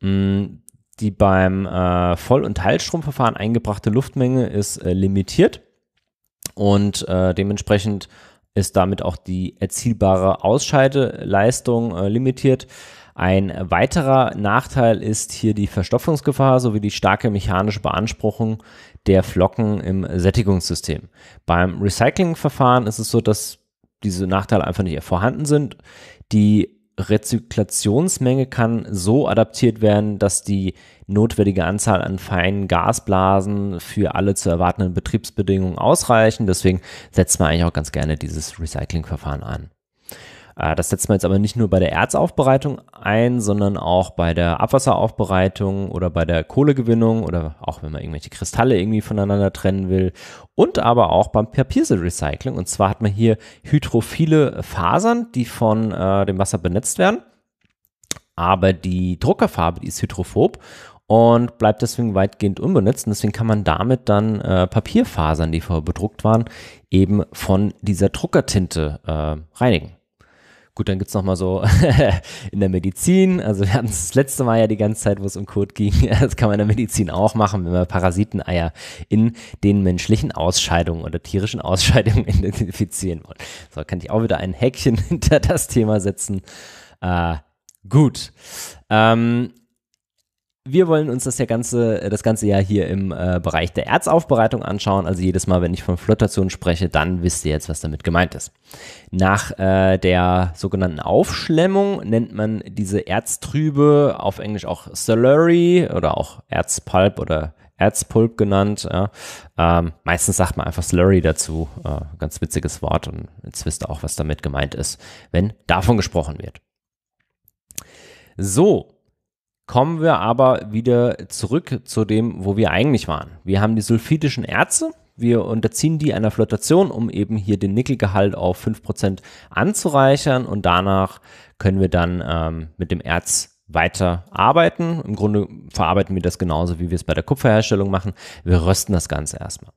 Mm die beim äh, Voll- und Teilstromverfahren eingebrachte Luftmenge ist äh, limitiert und äh, dementsprechend ist damit auch die erzielbare Ausscheideleistung äh, limitiert. Ein weiterer Nachteil ist hier die Verstopfungsgefahr sowie die starke mechanische Beanspruchung der Flocken im Sättigungssystem. Beim Recyclingverfahren ist es so, dass diese Nachteile einfach nicht vorhanden sind. Die Rezyklationsmenge kann so adaptiert werden, dass die notwendige Anzahl an feinen Gasblasen für alle zu erwartenden Betriebsbedingungen ausreichen. Deswegen setzt man eigentlich auch ganz gerne dieses Recyclingverfahren an. Äh, das setzt man jetzt aber nicht nur bei der Erzaufbereitung ein, sondern auch bei der Abwasseraufbereitung oder bei der Kohlegewinnung oder auch wenn man irgendwelche Kristalle irgendwie voneinander trennen will und aber auch beim Papierrecycling. Und zwar hat man hier hydrophile Fasern, die von äh, dem Wasser benetzt werden. Aber die Druckerfarbe, die ist hydrophob und bleibt deswegen weitgehend unbenutzt. Und deswegen kann man damit dann äh, Papierfasern, die vorher bedruckt waren, eben von dieser Druckertinte äh, reinigen. Gut, dann gibt es nochmal so in der Medizin, also wir hatten das letzte Mal ja die ganze Zeit, wo es um Kot ging, das kann man in der Medizin auch machen, wenn man Parasiteneier in den menschlichen Ausscheidungen oder tierischen Ausscheidungen identifizieren wollen. So, kann ich auch wieder ein Häkchen hinter das Thema setzen. Äh, gut. Ähm, wir wollen uns das, ja ganze, äh, das ganze Jahr hier im äh, Bereich der Erzaufbereitung anschauen. Also jedes Mal, wenn ich von Flottation spreche, dann wisst ihr jetzt, was damit gemeint ist. Nach äh, der sogenannten Aufschlemmung nennt man diese Erztrübe auf Englisch auch Slurry oder auch Erzpulp oder Erzpulp genannt. Ja. Ähm, meistens sagt man einfach Slurry dazu. Äh, ganz witziges Wort und jetzt wisst ihr auch, was damit gemeint ist, wenn davon gesprochen wird. So, Kommen wir aber wieder zurück zu dem, wo wir eigentlich waren. Wir haben die sulfidischen Erze. Wir unterziehen die einer Flotation, um eben hier den Nickelgehalt auf 5% anzureichern und danach können wir dann ähm, mit dem Erz weiter arbeiten. Im Grunde verarbeiten wir das genauso, wie wir es bei der Kupferherstellung machen. Wir rösten das Ganze erstmal.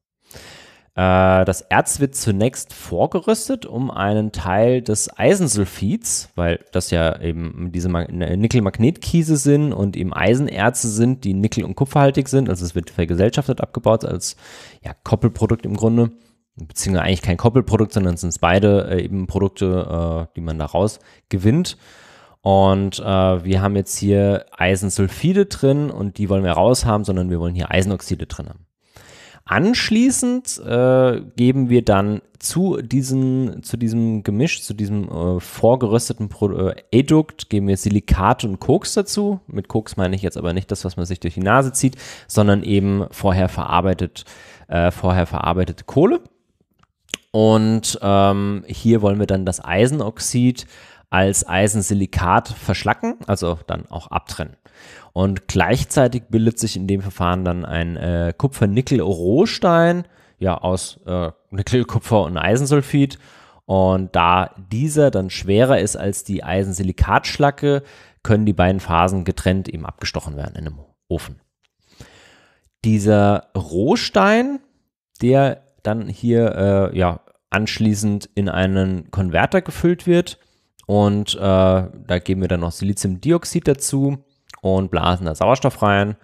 Äh, das Erz wird zunächst vorgerüstet, um einen Teil des Eisensulfids, weil das ja eben diese äh, Nickel-Magnetkiese sind und eben Eisenerze sind, die nickel- und kupferhaltig sind. Also es wird vergesellschaftet abgebaut als ja, Koppelprodukt im Grunde. Beziehungsweise eigentlich kein Koppelprodukt, sondern es sind beide äh, eben Produkte, die man daraus gewinnt. Und äh, wir haben jetzt hier Eisensulfide drin und die wollen wir raus haben, sondern wir wollen hier Eisenoxide drin haben. Anschließend äh, geben wir dann zu, diesen, zu diesem Gemisch, zu diesem äh, vorgerösteten Pro äh, Edukt, geben wir Silikat und Koks dazu. Mit Koks meine ich jetzt aber nicht das, was man sich durch die Nase zieht, sondern eben vorher verarbeitet, äh, vorher verarbeitete Kohle. Und ähm, hier wollen wir dann das Eisenoxid als Eisensilikat verschlacken, also dann auch abtrennen. Und gleichzeitig bildet sich in dem Verfahren dann ein äh, Kupfer-Nickel-Rohstein, ja, aus äh, Nickel, Kupfer und Eisensulfid. Und da dieser dann schwerer ist als die Eisensilikatschlacke, können die beiden Phasen getrennt eben abgestochen werden in einem Ofen. Dieser Rohstein, der dann hier äh, ja, anschließend in einen Konverter gefüllt wird und äh, da geben wir dann noch Siliziumdioxid dazu und blasen da Sauerstoff rein.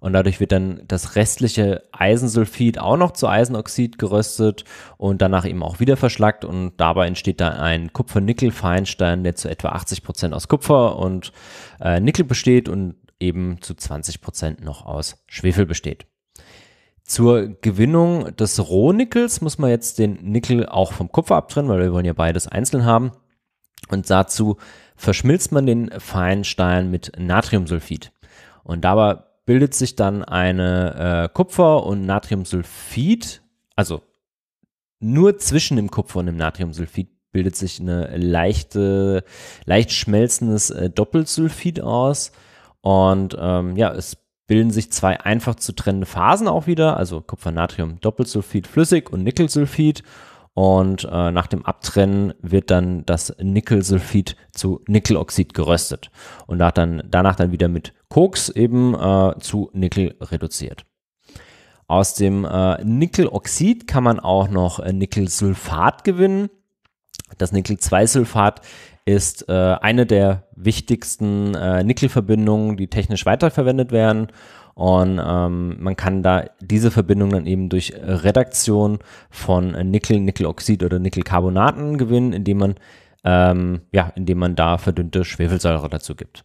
Und dadurch wird dann das restliche Eisensulfid auch noch zu Eisenoxid geröstet und danach eben auch wieder verschlackt. Und dabei entsteht dann ein Kupfer-Nickel-Feinstein, der zu etwa 80 Prozent aus Kupfer und äh, Nickel besteht und eben zu 20 Prozent noch aus Schwefel besteht. Zur Gewinnung des Rohnickels muss man jetzt den Nickel auch vom Kupfer abtrennen, weil wir wollen ja beides einzeln haben. Und dazu verschmilzt man den Feinstein mit Natriumsulfid. Und dabei bildet sich dann eine äh, Kupfer- und Natriumsulfid, also nur zwischen dem Kupfer und dem Natriumsulfid bildet sich eine leichte, leicht schmelzendes äh, Doppelsulfid aus. Und ähm, ja, es bilden sich zwei einfach zu trennende Phasen auch wieder, also Kupfer-Natrium-Doppelsulfid flüssig und Nickelsulfid und äh, nach dem Abtrennen wird dann das Nickelsulfid zu Nickeloxid geröstet und dann, danach dann wieder mit Koks eben äh, zu Nickel reduziert. Aus dem äh, Nickeloxid kann man auch noch äh, Nickelsulfat gewinnen. Das Nickel-2-Sulfat ist äh, eine der wichtigsten äh, Nickelverbindungen, die technisch weiterverwendet werden und ähm, man kann da diese Verbindung dann eben durch Redaktion von Nickel, Nickeloxid oder Nickelcarbonaten gewinnen, indem man, ähm, ja, indem man da verdünnte Schwefelsäure dazu gibt.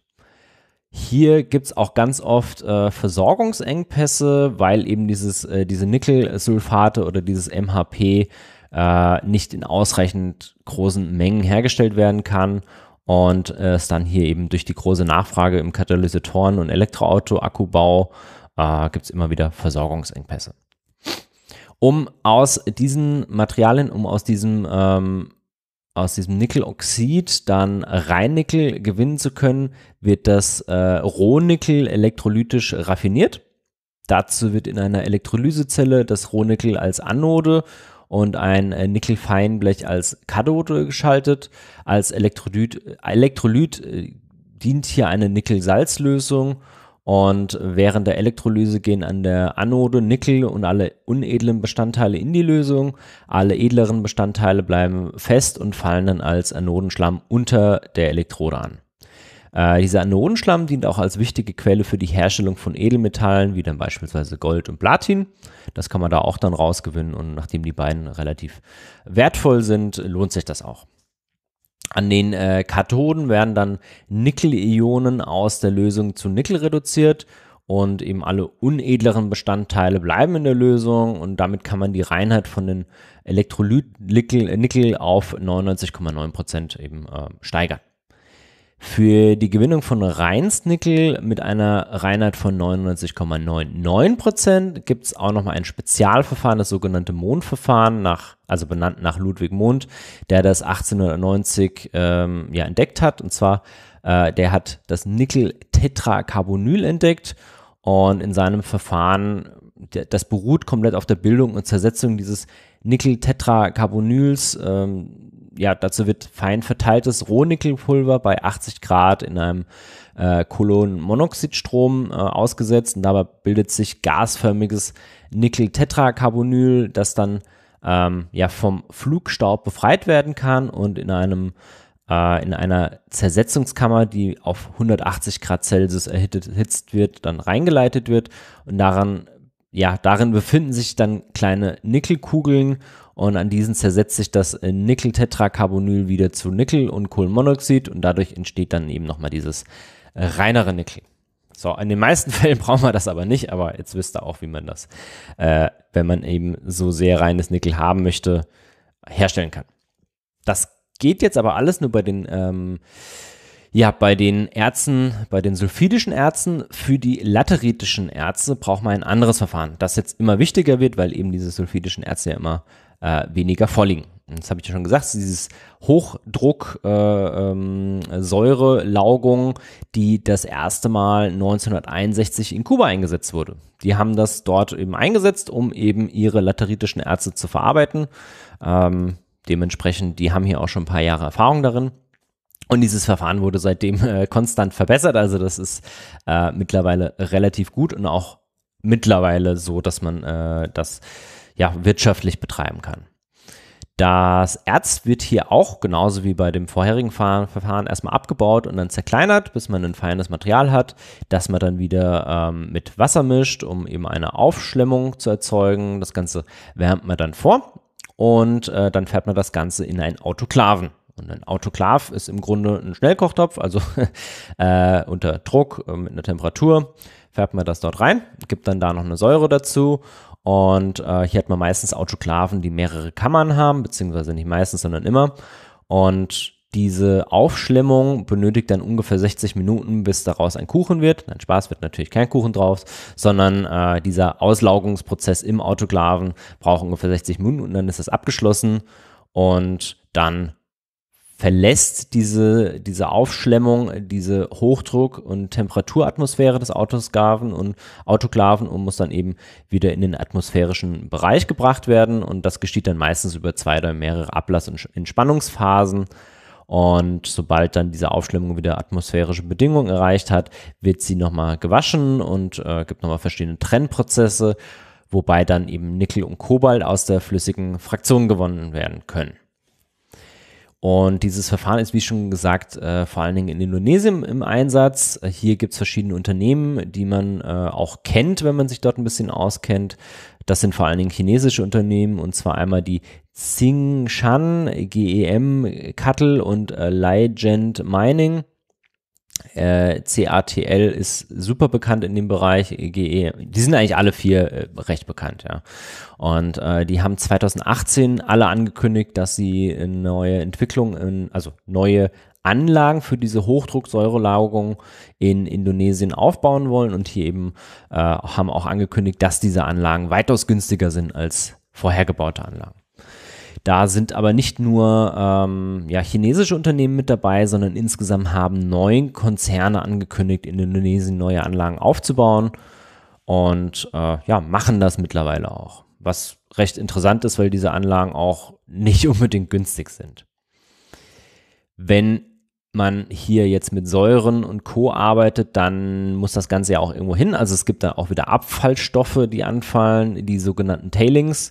Hier gibt es auch ganz oft äh, Versorgungsengpässe, weil eben dieses, äh, diese Nickelsulfate oder dieses MHP äh, nicht in ausreichend großen Mengen hergestellt werden kann und äh, es dann hier eben durch die große Nachfrage im Katalysatoren- und Elektroauto-Akkubau äh, gibt es immer wieder Versorgungsengpässe. Um aus diesen Materialien, um aus diesem, ähm, aus diesem Nickeloxid dann Reinnickel gewinnen zu können, wird das äh, Rohnickel elektrolytisch raffiniert. Dazu wird in einer Elektrolysezelle das Rohnickel als Anode und ein äh, Nickelfeinblech als Kathode geschaltet. Als Elektrolyt, Elektrolyt äh, dient hier eine Nickel-Salzlösung und während der Elektrolyse gehen an der Anode Nickel und alle unedlen Bestandteile in die Lösung. Alle edleren Bestandteile bleiben fest und fallen dann als Anodenschlamm unter der Elektrode an. Äh, dieser Anodenschlamm dient auch als wichtige Quelle für die Herstellung von Edelmetallen, wie dann beispielsweise Gold und Platin. Das kann man da auch dann rausgewinnen und nachdem die beiden relativ wertvoll sind, lohnt sich das auch. An den äh, Kathoden werden dann Nickel-Ionen aus der Lösung zu Nickel reduziert und eben alle unedleren Bestandteile bleiben in der Lösung und damit kann man die Reinheit von den Elektrolyt-Nickel äh, auf 99,9% eben äh, steigern für die Gewinnung von Rheinsnickel mit einer Reinheit von 99,99 Prozent gibt es auch nochmal ein Spezialverfahren, das sogenannte Mondverfahren, nach, also benannt nach Ludwig Mond, der das 1890 ähm, ja, entdeckt hat. Und zwar, äh, der hat das Nickel-Tetracarbonyl entdeckt und in seinem Verfahren, das beruht komplett auf der Bildung und Zersetzung dieses Nickel-Tetracarbonyls. Ähm, ja, dazu wird fein verteiltes Rohnickelpulver bei 80 Grad in einem äh, Kolonmonoxidstrom äh, ausgesetzt und dabei bildet sich gasförmiges Nickel-Tetracarbonyl, das dann ähm, ja vom Flugstaub befreit werden kann und in einem äh, in einer Zersetzungskammer, die auf 180 Grad Celsius erhitzt wird, dann reingeleitet wird und daran ja, darin befinden sich dann kleine Nickelkugeln und an diesen zersetzt sich das äh, Nickeltetracarbonyl wieder zu Nickel und Kohlenmonoxid und dadurch entsteht dann eben nochmal dieses äh, reinere Nickel. So, in den meisten Fällen brauchen wir das aber nicht, aber jetzt wisst ihr auch, wie man das, äh, wenn man eben so sehr reines Nickel haben möchte, herstellen kann. Das geht jetzt aber alles nur bei den ähm, ja, bei den Erzen, bei den sulfidischen Erzen, für die lateritischen Erze braucht man ein anderes Verfahren, das jetzt immer wichtiger wird, weil eben diese sulfidischen Erze ja immer äh, weniger vorliegen. Das habe ich ja schon gesagt, dieses Hochdruck, äh, ähm, Säure, Laugung, die das erste Mal 1961 in Kuba eingesetzt wurde. Die haben das dort eben eingesetzt, um eben ihre lateritischen Erze zu verarbeiten. Ähm, dementsprechend, die haben hier auch schon ein paar Jahre Erfahrung darin. Und dieses Verfahren wurde seitdem äh, konstant verbessert. Also das ist äh, mittlerweile relativ gut und auch mittlerweile so, dass man äh, das ja wirtschaftlich betreiben kann. Das Erz wird hier auch genauso wie bei dem vorherigen Verfahren erstmal abgebaut und dann zerkleinert, bis man ein feines Material hat, das man dann wieder ähm, mit Wasser mischt, um eben eine Aufschlemmung zu erzeugen. Das Ganze wärmt man dann vor und äh, dann fährt man das Ganze in einen Autoklaven. Und ein Autoklav ist im Grunde ein Schnellkochtopf, also äh, unter Druck äh, mit einer Temperatur färbt man das dort rein, gibt dann da noch eine Säure dazu. Und äh, hier hat man meistens Autoklaven, die mehrere Kammern haben, beziehungsweise nicht meistens, sondern immer. Und diese Aufschlimmung benötigt dann ungefähr 60 Minuten, bis daraus ein Kuchen wird. Nein, Spaß wird natürlich kein Kuchen drauf, sondern äh, dieser Auslaugungsprozess im Autoklaven braucht ungefähr 60 Minuten und dann ist das abgeschlossen und dann verlässt diese, diese Aufschlemmung, diese Hochdruck- und Temperaturatmosphäre des Autosklaven und Autoklaven und muss dann eben wieder in den atmosphärischen Bereich gebracht werden. Und das geschieht dann meistens über zwei oder mehrere Ablass- und Entspannungsphasen. Und sobald dann diese Aufschlemmung wieder atmosphärische Bedingungen erreicht hat, wird sie nochmal gewaschen und äh, gibt nochmal verschiedene Trennprozesse, wobei dann eben Nickel und Kobalt aus der flüssigen Fraktion gewonnen werden können. Und dieses Verfahren ist, wie schon gesagt, äh, vor allen Dingen in Indonesien im Einsatz. Hier gibt es verschiedene Unternehmen, die man äh, auch kennt, wenn man sich dort ein bisschen auskennt. Das sind vor allen Dingen chinesische Unternehmen und zwar einmal die Tsingshan GEM Cattle und äh, Legend Mining. Äh, CATL ist super bekannt in dem Bereich, GE. Die sind eigentlich alle vier äh, recht bekannt, ja. Und äh, die haben 2018 alle angekündigt, dass sie neue Entwicklungen, also neue Anlagen für diese Hochdrucksäurelagerung in Indonesien aufbauen wollen und hier eben äh, haben auch angekündigt, dass diese Anlagen weitaus günstiger sind als vorhergebaute Anlagen. Da sind aber nicht nur ähm, ja, chinesische Unternehmen mit dabei, sondern insgesamt haben neun Konzerne angekündigt, in Indonesien neue Anlagen aufzubauen und äh, ja, machen das mittlerweile auch. Was recht interessant ist, weil diese Anlagen auch nicht unbedingt günstig sind. Wenn man hier jetzt mit Säuren und Co. arbeitet, dann muss das Ganze ja auch irgendwo hin. Also es gibt da auch wieder Abfallstoffe, die anfallen, die sogenannten Tailings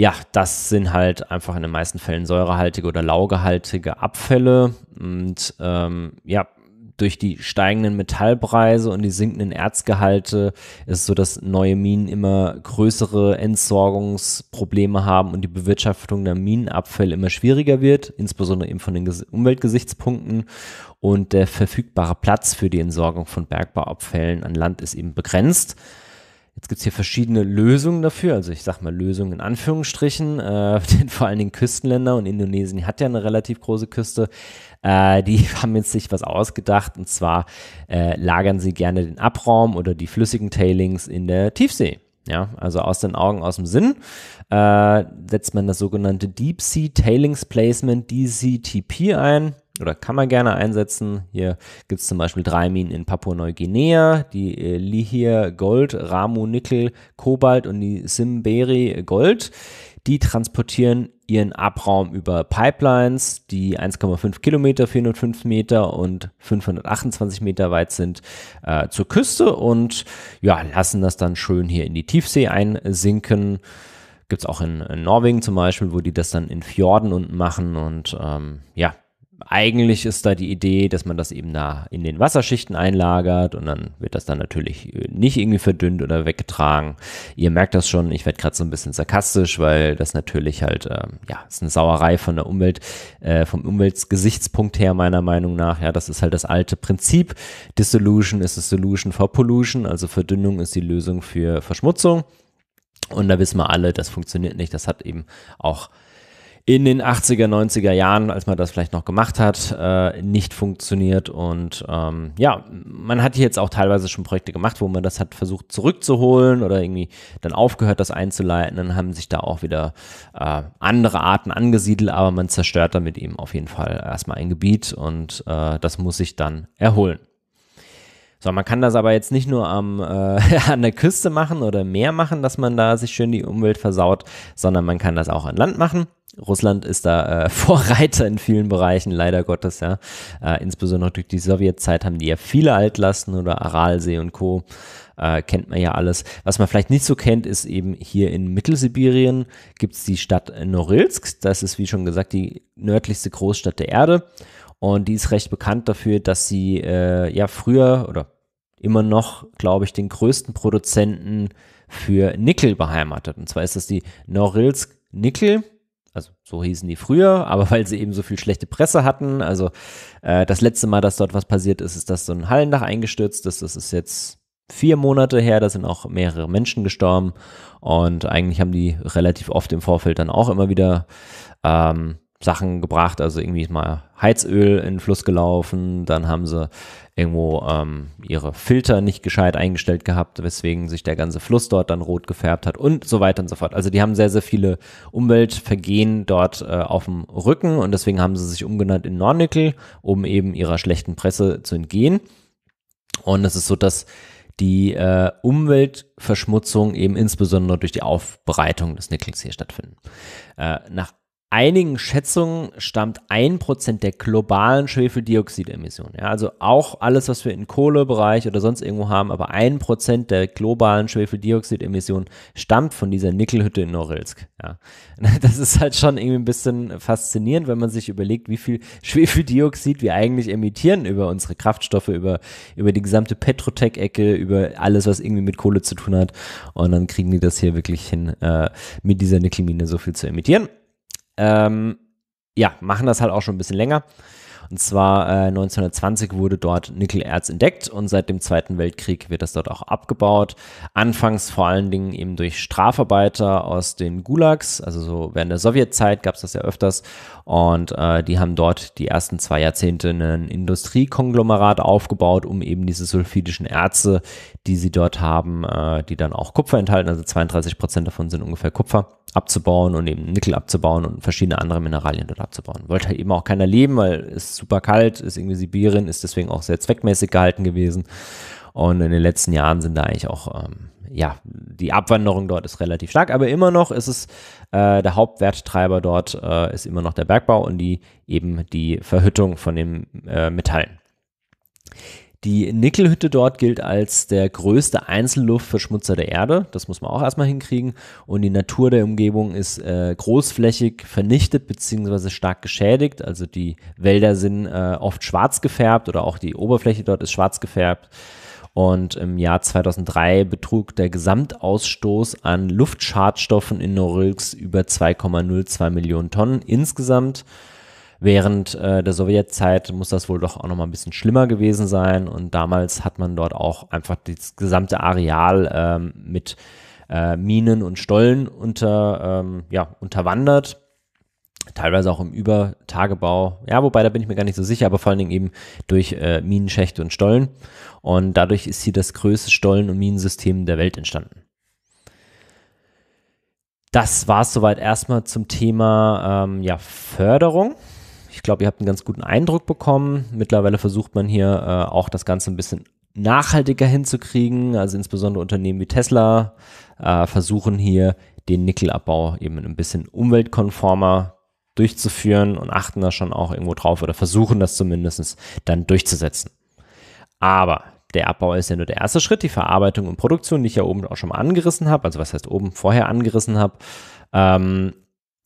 ja, das sind halt einfach in den meisten Fällen säurehaltige oder laugehaltige Abfälle. Und ähm, ja, durch die steigenden Metallpreise und die sinkenden Erzgehalte ist es so, dass neue Minen immer größere Entsorgungsprobleme haben und die Bewirtschaftung der Minenabfälle immer schwieriger wird, insbesondere eben von den Umweltgesichtspunkten. Und der verfügbare Platz für die Entsorgung von Bergbauabfällen an Land ist eben begrenzt. Jetzt gibt es hier verschiedene Lösungen dafür, also ich sage mal Lösungen in Anführungsstrichen, äh, denn vor allen Dingen Küstenländer und Indonesien hat ja eine relativ große Küste, äh, die haben jetzt sich was ausgedacht und zwar äh, lagern sie gerne den Abraum oder die flüssigen Tailings in der Tiefsee. Ja, also aus den Augen, aus dem Sinn äh, setzt man das sogenannte Deep Sea Tailings Placement, DCTP ein oder kann man gerne einsetzen. Hier gibt es zum Beispiel drei Minen in Papua-Neuguinea, die äh, Lihir Gold, Ramu Nickel Kobalt und die Simberi Gold. Die transportieren ihren Abraum über Pipelines, die 1,5 Kilometer, 405 Meter und 528 Meter weit sind, äh, zur Küste und ja, lassen das dann schön hier in die Tiefsee einsinken. Gibt es auch in, in, Norwegen zum Beispiel, wo die das dann in Fjorden unten machen und ähm, ja, eigentlich ist da die Idee, dass man das eben da in den Wasserschichten einlagert und dann wird das dann natürlich äh, nicht irgendwie verdünnt oder weggetragen. Ihr merkt das schon, ich werde gerade so ein bisschen sarkastisch, weil das natürlich halt, ähm, ja, ist eine Sauerei von der Umwelt, äh, vom Umweltgesichtspunkt her meiner Meinung nach. Ja, das ist halt das alte Prinzip. Dissolution ist a Solution for Pollution, also Verdünnung ist die Lösung für Verschmutzung. Und da wissen wir alle, das funktioniert nicht. Das hat eben auch in den 80er, 90er Jahren, als man das vielleicht noch gemacht hat, äh, nicht funktioniert. Und ähm, ja, man hat hier jetzt auch teilweise schon Projekte gemacht, wo man das hat versucht zurückzuholen oder irgendwie dann aufgehört, das einzuleiten. Dann haben sich da auch wieder äh, andere Arten angesiedelt, aber man zerstört damit eben auf jeden Fall erstmal ein Gebiet und äh, das muss sich dann erholen. So, man kann das aber jetzt nicht nur am, äh, an der Küste machen oder im Meer machen, dass man da sich schön die Umwelt versaut, sondern man kann das auch an Land machen. Russland ist da äh, Vorreiter in vielen Bereichen, leider Gottes, ja. Äh, insbesondere durch die Sowjetzeit haben die ja viele Altlasten oder Aralsee und Co. Äh, kennt man ja alles. Was man vielleicht nicht so kennt, ist eben hier in Mittelsibirien gibt's die Stadt Norilsk. Das ist, wie schon gesagt, die nördlichste Großstadt der Erde. Und die ist recht bekannt dafür, dass sie äh, ja früher oder immer noch, glaube ich, den größten Produzenten für Nickel beheimatet. Und zwar ist das die Norilsk Nickel. Also so hießen die früher, aber weil sie eben so viel schlechte Presse hatten. Also äh, das letzte Mal, dass dort was passiert ist, ist, dass so ein Hallendach eingestürzt ist. Das ist jetzt vier Monate her, da sind auch mehrere Menschen gestorben und eigentlich haben die relativ oft im Vorfeld dann auch immer wieder ähm, Sachen gebracht. Also irgendwie ist mal Heizöl in den Fluss gelaufen, dann haben sie irgendwo ähm, ihre Filter nicht gescheit eingestellt gehabt, weswegen sich der ganze Fluss dort dann rot gefärbt hat und so weiter und so fort. Also die haben sehr, sehr viele Umweltvergehen dort äh, auf dem Rücken und deswegen haben sie sich umgenannt in Nornickel, um eben ihrer schlechten Presse zu entgehen. Und es ist so, dass die äh, Umweltverschmutzung eben insbesondere durch die Aufbereitung des Nickels hier stattfindet. Äh, nach einigen Schätzungen stammt ein Prozent der globalen Schwefeldioxidemissionen. Ja, also auch alles, was wir in Kohlebereich oder sonst irgendwo haben, aber ein Prozent der globalen Schwefeldioxidemissionen stammt von dieser Nickelhütte in Norilsk. Ja, das ist halt schon irgendwie ein bisschen faszinierend, wenn man sich überlegt, wie viel Schwefeldioxid wir eigentlich emittieren über unsere Kraftstoffe, über, über die gesamte Petrotech-Ecke, über alles, was irgendwie mit Kohle zu tun hat. Und dann kriegen die das hier wirklich hin, äh, mit dieser Nickelmine so viel zu emittieren ähm, ja, machen das halt auch schon ein bisschen länger. Und zwar äh, 1920 wurde dort Nickelerz entdeckt und seit dem Zweiten Weltkrieg wird das dort auch abgebaut. Anfangs vor allen Dingen eben durch Strafarbeiter aus den Gulags, also so während der Sowjetzeit gab es das ja öfters. Und äh, die haben dort die ersten zwei Jahrzehnte ein Industriekonglomerat aufgebaut, um eben diese sulfidischen Erze, die sie dort haben, äh, die dann auch Kupfer enthalten, also 32 Prozent davon sind ungefähr Kupfer, abzubauen und eben Nickel abzubauen und verschiedene andere Mineralien dort abzubauen. Wollte halt eben auch keiner leben, weil es super kalt, ist irgendwie Sibirien, ist deswegen auch sehr zweckmäßig gehalten gewesen. Und in den letzten Jahren sind da eigentlich auch ähm, ja, die Abwanderung dort ist relativ stark, aber immer noch ist es äh, der Hauptwerttreiber dort äh, ist immer noch der Bergbau und die eben die Verhüttung von den äh, Metallen. Die Nickelhütte dort gilt als der größte Einzelluftverschmutzer der Erde. Das muss man auch erstmal hinkriegen. Und die Natur der Umgebung ist äh, großflächig vernichtet bzw. stark geschädigt. Also die Wälder sind äh, oft schwarz gefärbt oder auch die Oberfläche dort ist schwarz gefärbt. Und im Jahr 2003 betrug der Gesamtausstoß an Luftschadstoffen in Norilks über 2,02 Millionen Tonnen insgesamt. Während äh, der Sowjetzeit muss das wohl doch auch nochmal ein bisschen schlimmer gewesen sein. Und damals hat man dort auch einfach das gesamte Areal ähm, mit äh, Minen und Stollen unter, ähm, ja, unterwandert teilweise auch im Übertagebau, ja, wobei da bin ich mir gar nicht so sicher, aber vor allen Dingen eben durch äh, Minenschächte und Stollen. Und dadurch ist hier das größte Stollen- und Minensystem der Welt entstanden. Das war es soweit erstmal zum Thema ähm, ja, Förderung. Ich glaube, ihr habt einen ganz guten Eindruck bekommen. Mittlerweile versucht man hier äh, auch das Ganze ein bisschen nachhaltiger hinzukriegen. Also insbesondere Unternehmen wie Tesla äh, versuchen hier den Nickelabbau eben ein bisschen umweltkonformer durchzuführen und achten da schon auch irgendwo drauf oder versuchen das zumindest dann durchzusetzen. Aber der Abbau ist ja nur der erste Schritt, die Verarbeitung und Produktion, die ich ja oben auch schon mal angerissen habe, also was heißt oben vorher angerissen habe. Ähm,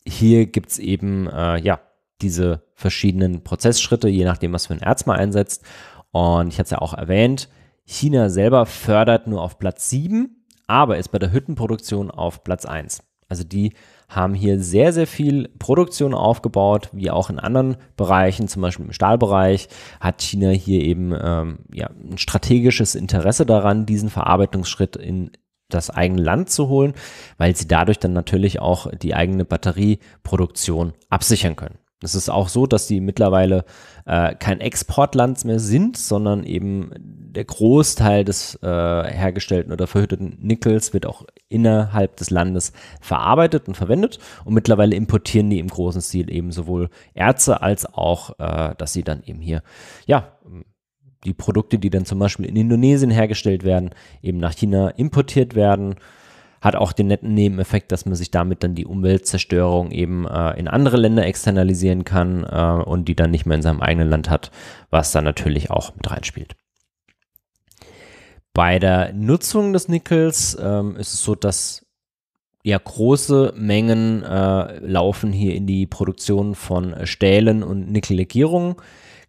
hier gibt es eben äh, ja diese verschiedenen Prozessschritte, je nachdem, was für ein Erz man einsetzt. Und ich hatte es ja auch erwähnt, China selber fördert nur auf Platz 7, aber ist bei der Hüttenproduktion auf Platz 1. Also die haben hier sehr, sehr viel Produktion aufgebaut, wie auch in anderen Bereichen, zum Beispiel im Stahlbereich, hat China hier eben ähm, ja, ein strategisches Interesse daran, diesen Verarbeitungsschritt in das eigene Land zu holen, weil sie dadurch dann natürlich auch die eigene Batterieproduktion absichern können. Es ist auch so, dass die mittlerweile äh, kein Exportland mehr sind, sondern eben der Großteil des äh, hergestellten oder verhütteten Nickels wird auch innerhalb des Landes verarbeitet und verwendet. Und mittlerweile importieren die im großen Stil eben sowohl Erze als auch, äh, dass sie dann eben hier, ja, die Produkte, die dann zum Beispiel in Indonesien hergestellt werden, eben nach China importiert werden hat auch den netten Nebeneffekt, dass man sich damit dann die Umweltzerstörung eben äh, in andere Länder externalisieren kann äh, und die dann nicht mehr in seinem eigenen Land hat, was dann natürlich auch mit reinspielt. Bei der Nutzung des Nickels ähm, ist es so, dass ja große Mengen äh, laufen hier in die Produktion von Stählen und Nickellegierungen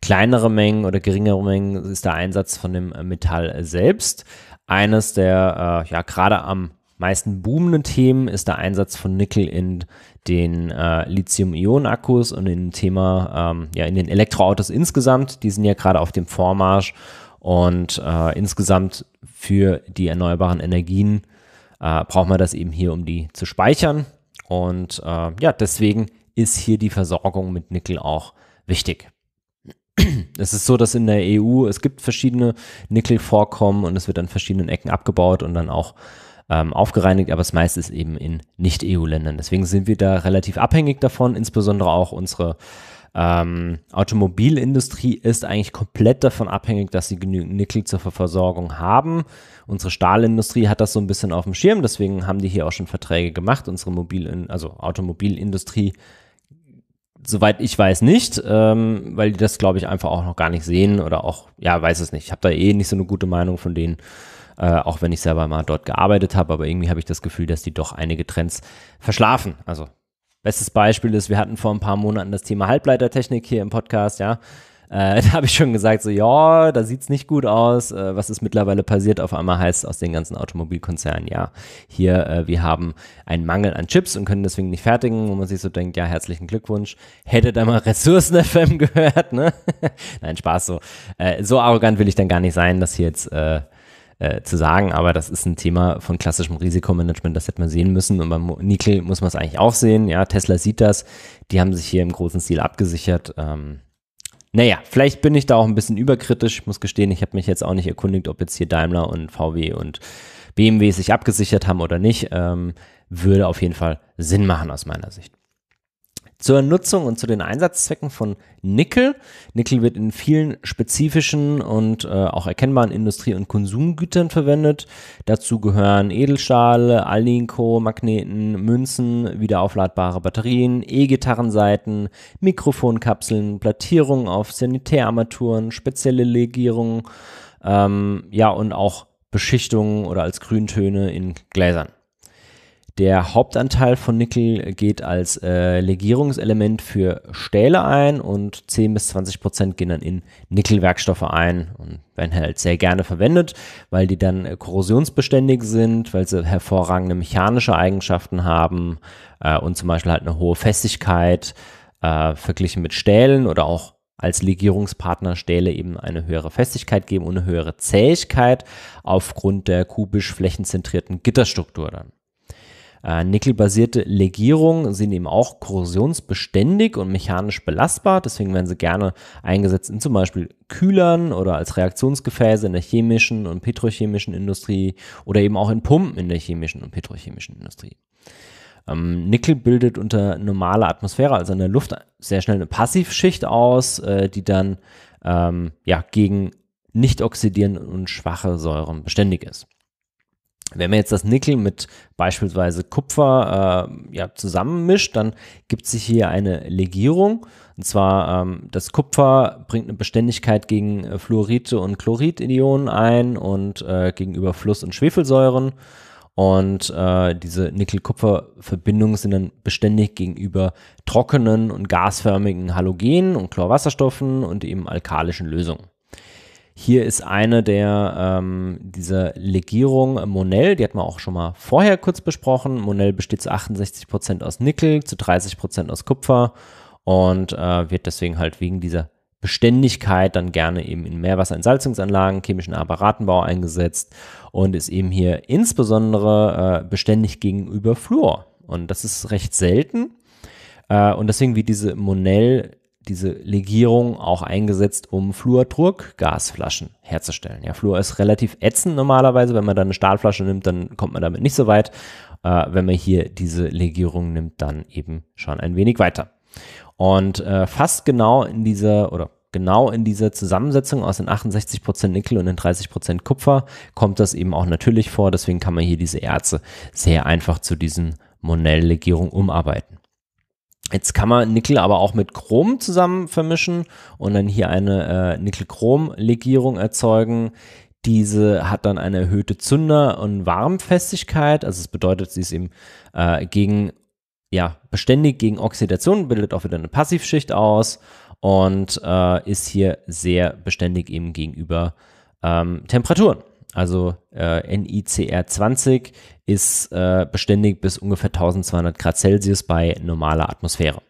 kleinere Mengen oder geringere Mengen ist der Einsatz von dem Metall selbst. Eines der äh, ja gerade am meisten boomenden Themen ist der Einsatz von Nickel in den äh, Lithium-Ionen-Akkus und in Thema, ähm, ja, in den Elektroautos insgesamt. Die sind ja gerade auf dem Vormarsch und äh, insgesamt für die erneuerbaren Energien äh, braucht man das eben hier, um die zu speichern. Und äh, ja, deswegen ist hier die Versorgung mit Nickel auch wichtig. Es ist so, dass in der EU es gibt verschiedene Nickelvorkommen und es wird an verschiedenen Ecken abgebaut und dann auch ähm, aufgereinigt, aber das meiste ist eben in Nicht-EU-Ländern. Deswegen sind wir da relativ abhängig davon, insbesondere auch unsere ähm, Automobilindustrie ist eigentlich komplett davon abhängig, dass sie genügend Nickel zur Versorgung haben. Unsere Stahlindustrie hat das so ein bisschen auf dem Schirm, deswegen haben die hier auch schon Verträge gemacht. Unsere Mobil also Automobilindustrie, soweit ich weiß, nicht, ähm, weil die das, glaube ich, einfach auch noch gar nicht sehen oder auch, ja, weiß es nicht. Ich habe da eh nicht so eine gute Meinung von denen. Äh, auch wenn ich selber mal dort gearbeitet habe. Aber irgendwie habe ich das Gefühl, dass die doch einige Trends verschlafen. Also bestes Beispiel ist, wir hatten vor ein paar Monaten das Thema Halbleitertechnik hier im Podcast, ja. Äh, da habe ich schon gesagt, so ja, da sieht es nicht gut aus. Äh, was ist mittlerweile passiert? Auf einmal heißt es aus den ganzen Automobilkonzernen, ja, hier, äh, wir haben einen Mangel an Chips und können deswegen nicht fertigen, wo man sich so denkt, ja, herzlichen Glückwunsch. Hättet ihr mal Ressourcen FM gehört, ne? Nein, Spaß so. Äh, so arrogant will ich dann gar nicht sein, dass hier jetzt äh, äh, zu sagen, aber das ist ein Thema von klassischem Risikomanagement, das hätte man sehen müssen und beim Nickel muss man es eigentlich auch sehen. Ja, Tesla sieht das, die haben sich hier im großen Stil abgesichert. Ähm, naja, vielleicht bin ich da auch ein bisschen überkritisch, ich muss gestehen, ich habe mich jetzt auch nicht erkundigt, ob jetzt hier Daimler und VW und BMW sich abgesichert haben oder nicht. Ähm, würde auf jeden Fall Sinn machen aus meiner Sicht zur Nutzung und zu den Einsatzzwecken von Nickel. Nickel wird in vielen spezifischen und äh, auch erkennbaren Industrie- und Konsumgütern verwendet. Dazu gehören Edelstahl, Alinco, Magneten, Münzen, wiederaufladbare Batterien, E-Gitarrenseiten, Mikrofonkapseln, Plattierungen auf Sanitärarmaturen, spezielle Legierungen, ähm, ja und auch Beschichtungen oder als Grüntöne in Gläsern. Der Hauptanteil von Nickel geht als äh, Legierungselement für Stähle ein und 10 bis 20 Prozent gehen dann in Nickelwerkstoffe ein und werden halt sehr gerne verwendet, weil die dann äh, korrosionsbeständig sind, weil sie hervorragende mechanische Eigenschaften haben äh, und zum Beispiel halt eine hohe Festigkeit äh, verglichen mit Stählen oder auch als Legierungspartner Stähle eben eine höhere Festigkeit geben und eine höhere Zähigkeit aufgrund der kubisch flächenzentrierten Gitterstruktur dann. Äh, Nickelbasierte Legierungen sind eben auch korrosionsbeständig und mechanisch belastbar. Deswegen werden sie gerne eingesetzt in zum Beispiel Kühlern oder als Reaktionsgefäße in der chemischen und petrochemischen Industrie oder eben auch in Pumpen in der chemischen und petrochemischen Industrie. Ähm, Nickel bildet unter normaler Atmosphäre, also in der Luft, sehr schnell eine Passivschicht aus, äh, die dann ähm, ja, gegen nicht oxidierende und schwache Säuren beständig ist. Wenn man jetzt das Nickel mit beispielsweise Kupfer äh, ja, zusammenmischt, dann gibt sich hier eine Legierung. Und zwar ähm, das Kupfer bringt eine Beständigkeit gegen äh, Fluorite und Chloridionen ein und äh, gegenüber Fluss- und Schwefelsäuren. Und äh, diese Nickel-Kupfer-Verbindungen sind dann beständig gegenüber trockenen und gasförmigen Halogenen und Chlorwasserstoffen und eben alkalischen Lösungen. Hier ist eine der, ähm, dieser Legierung Monell, die hat man auch schon mal vorher kurz besprochen. Monell besteht zu 68 Prozent aus Nickel, zu 30 Prozent aus Kupfer und äh, wird deswegen halt wegen dieser Beständigkeit dann gerne eben in Meerwasserentsalzungsanlagen, chemischen Apparatenbau eingesetzt und ist eben hier insbesondere äh, beständig gegenüber Fluor. Und das ist recht selten. Äh, und deswegen wird diese Monell diese Legierung auch eingesetzt, um Fluorturkgasflaschen herzustellen. Ja, Fluor ist relativ ätzend normalerweise. Wenn man dann eine Stahlflasche nimmt, dann kommt man damit nicht so weit. Äh, wenn man hier diese Legierung nimmt, dann eben schon ein wenig weiter. Und äh, fast genau in dieser oder genau in dieser Zusammensetzung aus den 68% Nickel und den 30% Kupfer kommt das eben auch natürlich vor. Deswegen kann man hier diese Erze sehr einfach zu diesen Monell-Legierungen umarbeiten. Jetzt kann man Nickel aber auch mit Chrom zusammen vermischen und dann hier eine äh, Nickel-Chrom-Legierung erzeugen. Diese hat dann eine erhöhte Zünder- und Warmfestigkeit. Also es bedeutet, sie ist eben äh, gegen, ja, beständig gegen Oxidation, bildet auch wieder eine Passivschicht aus und äh, ist hier sehr beständig eben gegenüber ähm, Temperaturen. Also äh, NICR20 ist äh, beständig bis ungefähr 1200 Grad Celsius bei normaler Atmosphäre.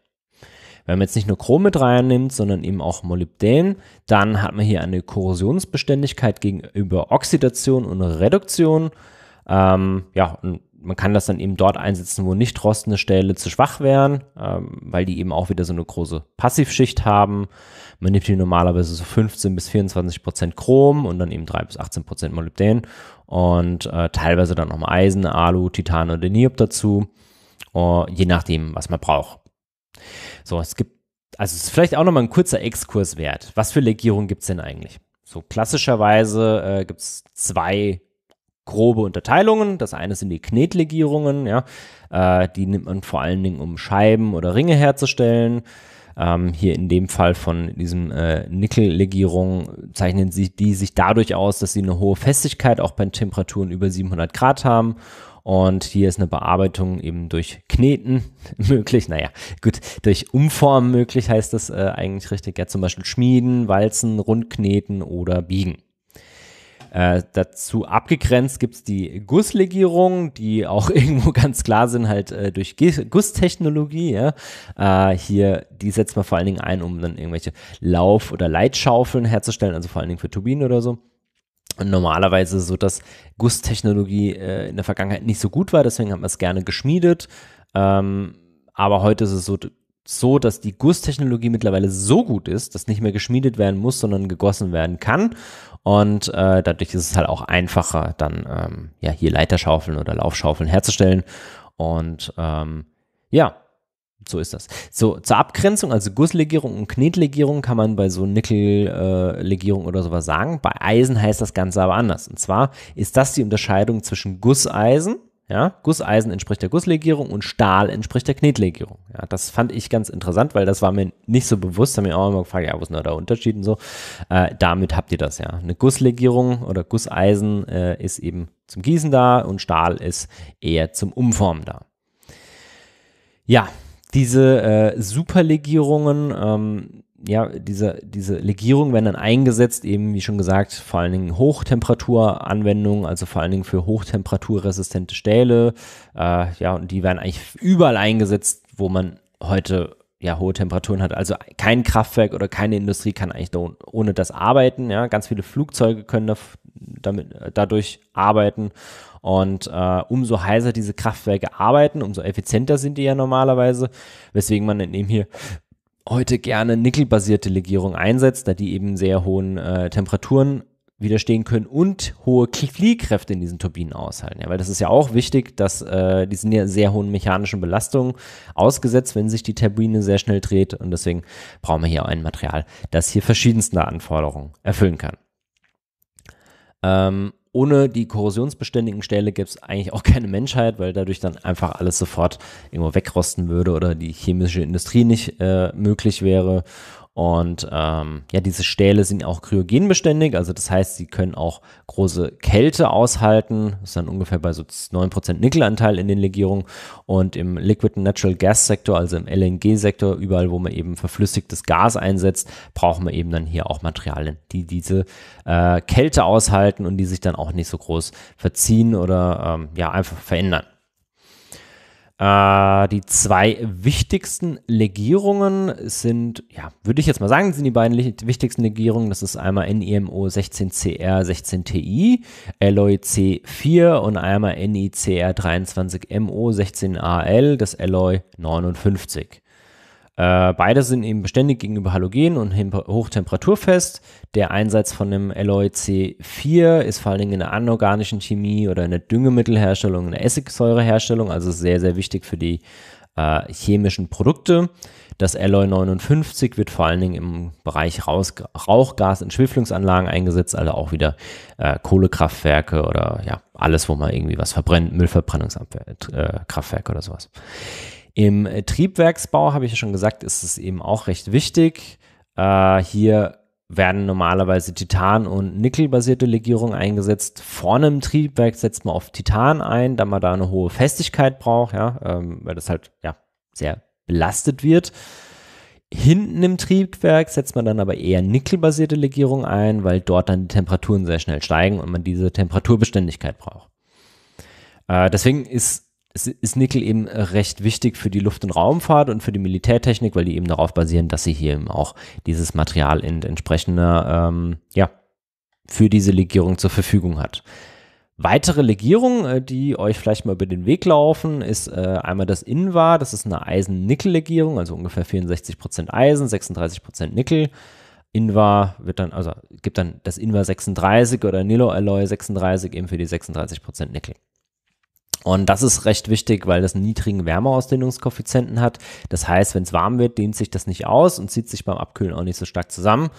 Wenn man jetzt nicht nur Chrom mit reinnimmt, sondern eben auch Molybden, dann hat man hier eine Korrosionsbeständigkeit gegenüber Oxidation und Reduktion. Ähm, ja, und man kann das dann eben dort einsetzen, wo nicht rostende Stähle zu schwach wären, ähm, weil die eben auch wieder so eine große Passivschicht haben. Man nimmt hier normalerweise so 15 bis 24 Prozent Chrom und dann eben 3 bis 18 Prozent Molybdän und äh, teilweise dann noch mal Eisen, Alu, Titan oder Niob dazu, uh, je nachdem, was man braucht. So, es gibt, also es ist vielleicht auch nochmal ein kurzer Exkurs wert. Was für Legierungen gibt es denn eigentlich? So klassischerweise äh, gibt es zwei grobe Unterteilungen. Das eine sind die Knetlegierungen, ja. Äh, die nimmt man vor allen Dingen, um Scheiben oder Ringe herzustellen. Ähm, hier in dem Fall von diesem äh, Nickellegierung zeichnen sie die sich dadurch aus, dass sie eine hohe Festigkeit auch bei Temperaturen über 700 Grad haben. Und hier ist eine Bearbeitung eben durch Kneten möglich. Naja, gut, durch Umformen möglich heißt das äh, eigentlich richtig. Ja, zum Beispiel schmieden, walzen, rundkneten oder biegen. Äh, dazu abgegrenzt gibt es die Gusslegierungen, die auch irgendwo ganz klar sind, halt äh, durch Gusstechnologie. Ja? Äh, hier, die setzt man vor allen Dingen ein, um dann irgendwelche Lauf- oder Leitschaufeln herzustellen, also vor allen Dingen für Turbinen oder so. Und normalerweise so, dass Gusstechnologie äh, in der Vergangenheit nicht so gut war, deswegen hat man es gerne geschmiedet. Ähm, aber heute ist es so, so, dass die Gusstechnologie mittlerweile so gut ist, dass nicht mehr geschmiedet werden muss, sondern gegossen werden kann. Und äh, dadurch ist es halt auch einfacher, dann ähm, ja hier Leiterschaufeln oder Laufschaufeln herzustellen. Und ähm, ja, so ist das. So, zur Abgrenzung, also Gusslegierung und Knetlegierung kann man bei so Nickellegierung äh, oder sowas sagen. Bei Eisen heißt das Ganze aber anders. Und zwar ist das die Unterscheidung zwischen Gusseisen ja, Gusseisen entspricht der Gusslegierung und Stahl entspricht der Knetlegierung. Ja, das fand ich ganz interessant, weil das war mir nicht so bewusst. Da habe ich auch immer gefragt, ja, wo ist denn da der Unterschied und so. Äh, damit habt ihr das ja. Eine Gusslegierung oder Gusseisen äh, ist eben zum Gießen da und Stahl ist eher zum Umformen da. Ja, diese äh, Superlegierungen, ähm, ja, diese, diese Legierungen werden dann eingesetzt, eben wie schon gesagt, vor allen Dingen Hochtemperaturanwendungen, also vor allen Dingen für hochtemperaturresistente Stähle. Äh, ja, und die werden eigentlich überall eingesetzt, wo man heute ja hohe Temperaturen hat. Also kein Kraftwerk oder keine Industrie kann eigentlich da ohne das arbeiten. Ja, ganz viele Flugzeuge können da, damit, äh, dadurch arbeiten. Und äh, umso heißer diese Kraftwerke arbeiten, umso effizienter sind die ja normalerweise, weswegen man dann eben hier heute gerne nickelbasierte Legierung einsetzt, da die eben sehr hohen äh, Temperaturen widerstehen können und hohe Fliehkräfte in diesen Turbinen aushalten. Ja, weil das ist ja auch wichtig, dass äh, die sind ja sehr hohen mechanischen Belastungen ausgesetzt, wenn sich die Turbine sehr schnell dreht. Und deswegen brauchen wir hier auch ein Material, das hier verschiedenste Anforderungen erfüllen kann. Ähm, ohne die korrosionsbeständigen Stähle gäbe es eigentlich auch keine Menschheit, weil dadurch dann einfach alles sofort irgendwo wegrosten würde oder die chemische Industrie nicht äh, möglich wäre. Und ähm, ja, diese Stähle sind auch kryogenbeständig, also das heißt, sie können auch große Kälte aushalten. Das ist dann ungefähr bei so 9% Nickelanteil in den Legierungen. Und im Liquid Natural Gas Sektor, also im LNG-Sektor, überall, wo man eben verflüssigtes Gas einsetzt, brauchen wir eben dann hier auch Materialien, die diese äh, Kälte aushalten und die sich dann auch nicht so groß verziehen oder ähm, ja, einfach verändern. Äh, die zwei wichtigsten Legierungen sind, ja, würde ich jetzt mal sagen, sind die beiden wichtigsten Legierungen. Das ist einmal NIMO 16CR 16TI, Alloy C4 und einmal NICR 23MO 16AL, das Alloy 59. Äh, beide sind eben beständig gegenüber Halogen und hochtemperaturfest. Der Einsatz von dem Alloy C4 ist vor allen Dingen in der anorganischen Chemie oder in der Düngemittelherstellung, in der Essigsäureherstellung, also sehr, sehr wichtig für die äh, chemischen Produkte. Das Alloy 59 wird vor allen Dingen im Bereich Raus Rauchgas in Schwefelungsanlagen eingesetzt, also auch wieder äh, Kohlekraftwerke oder ja, alles, wo man irgendwie was verbrennt, Müllverbrennungskraftwerke äh, oder sowas. Im äh, Triebwerksbau, habe ich ja schon gesagt, ist es eben auch recht wichtig. Äh, hier werden normalerweise Titan- und Nickel-basierte Legierungen eingesetzt. Vorne im Triebwerk setzt man auf Titan ein, da man da eine hohe Festigkeit braucht, ja, ähm, weil das halt ja, sehr belastet wird. Hinten im Triebwerk setzt man dann aber eher Nickel-basierte Legierung ein, weil dort dann die Temperaturen sehr schnell steigen und man diese Temperaturbeständigkeit braucht. Äh, deswegen ist ist Nickel eben äh, recht wichtig für die Luft- und Raumfahrt und für die Militärtechnik, weil die eben darauf basieren, dass sie hier eben auch dieses Material in entsprechender, ähm, ja, für diese Legierung zur Verfügung hat. Weitere Legierungen, äh, die euch vielleicht mal über den Weg laufen, ist äh, einmal das INVA, das ist eine Eisen-Nickel-Legierung, also ungefähr 64% Eisen, 36% Nickel. INVA wird dann, also gibt dann das INVA 36 oder Nilo-Alloy 36 eben für die 36% Nickel. Und das ist recht wichtig, weil das einen niedrigen Wärmeausdehnungskoeffizienten hat. Das heißt, wenn es warm wird, dehnt sich das nicht aus und zieht sich beim Abkühlen auch nicht so stark zusammen.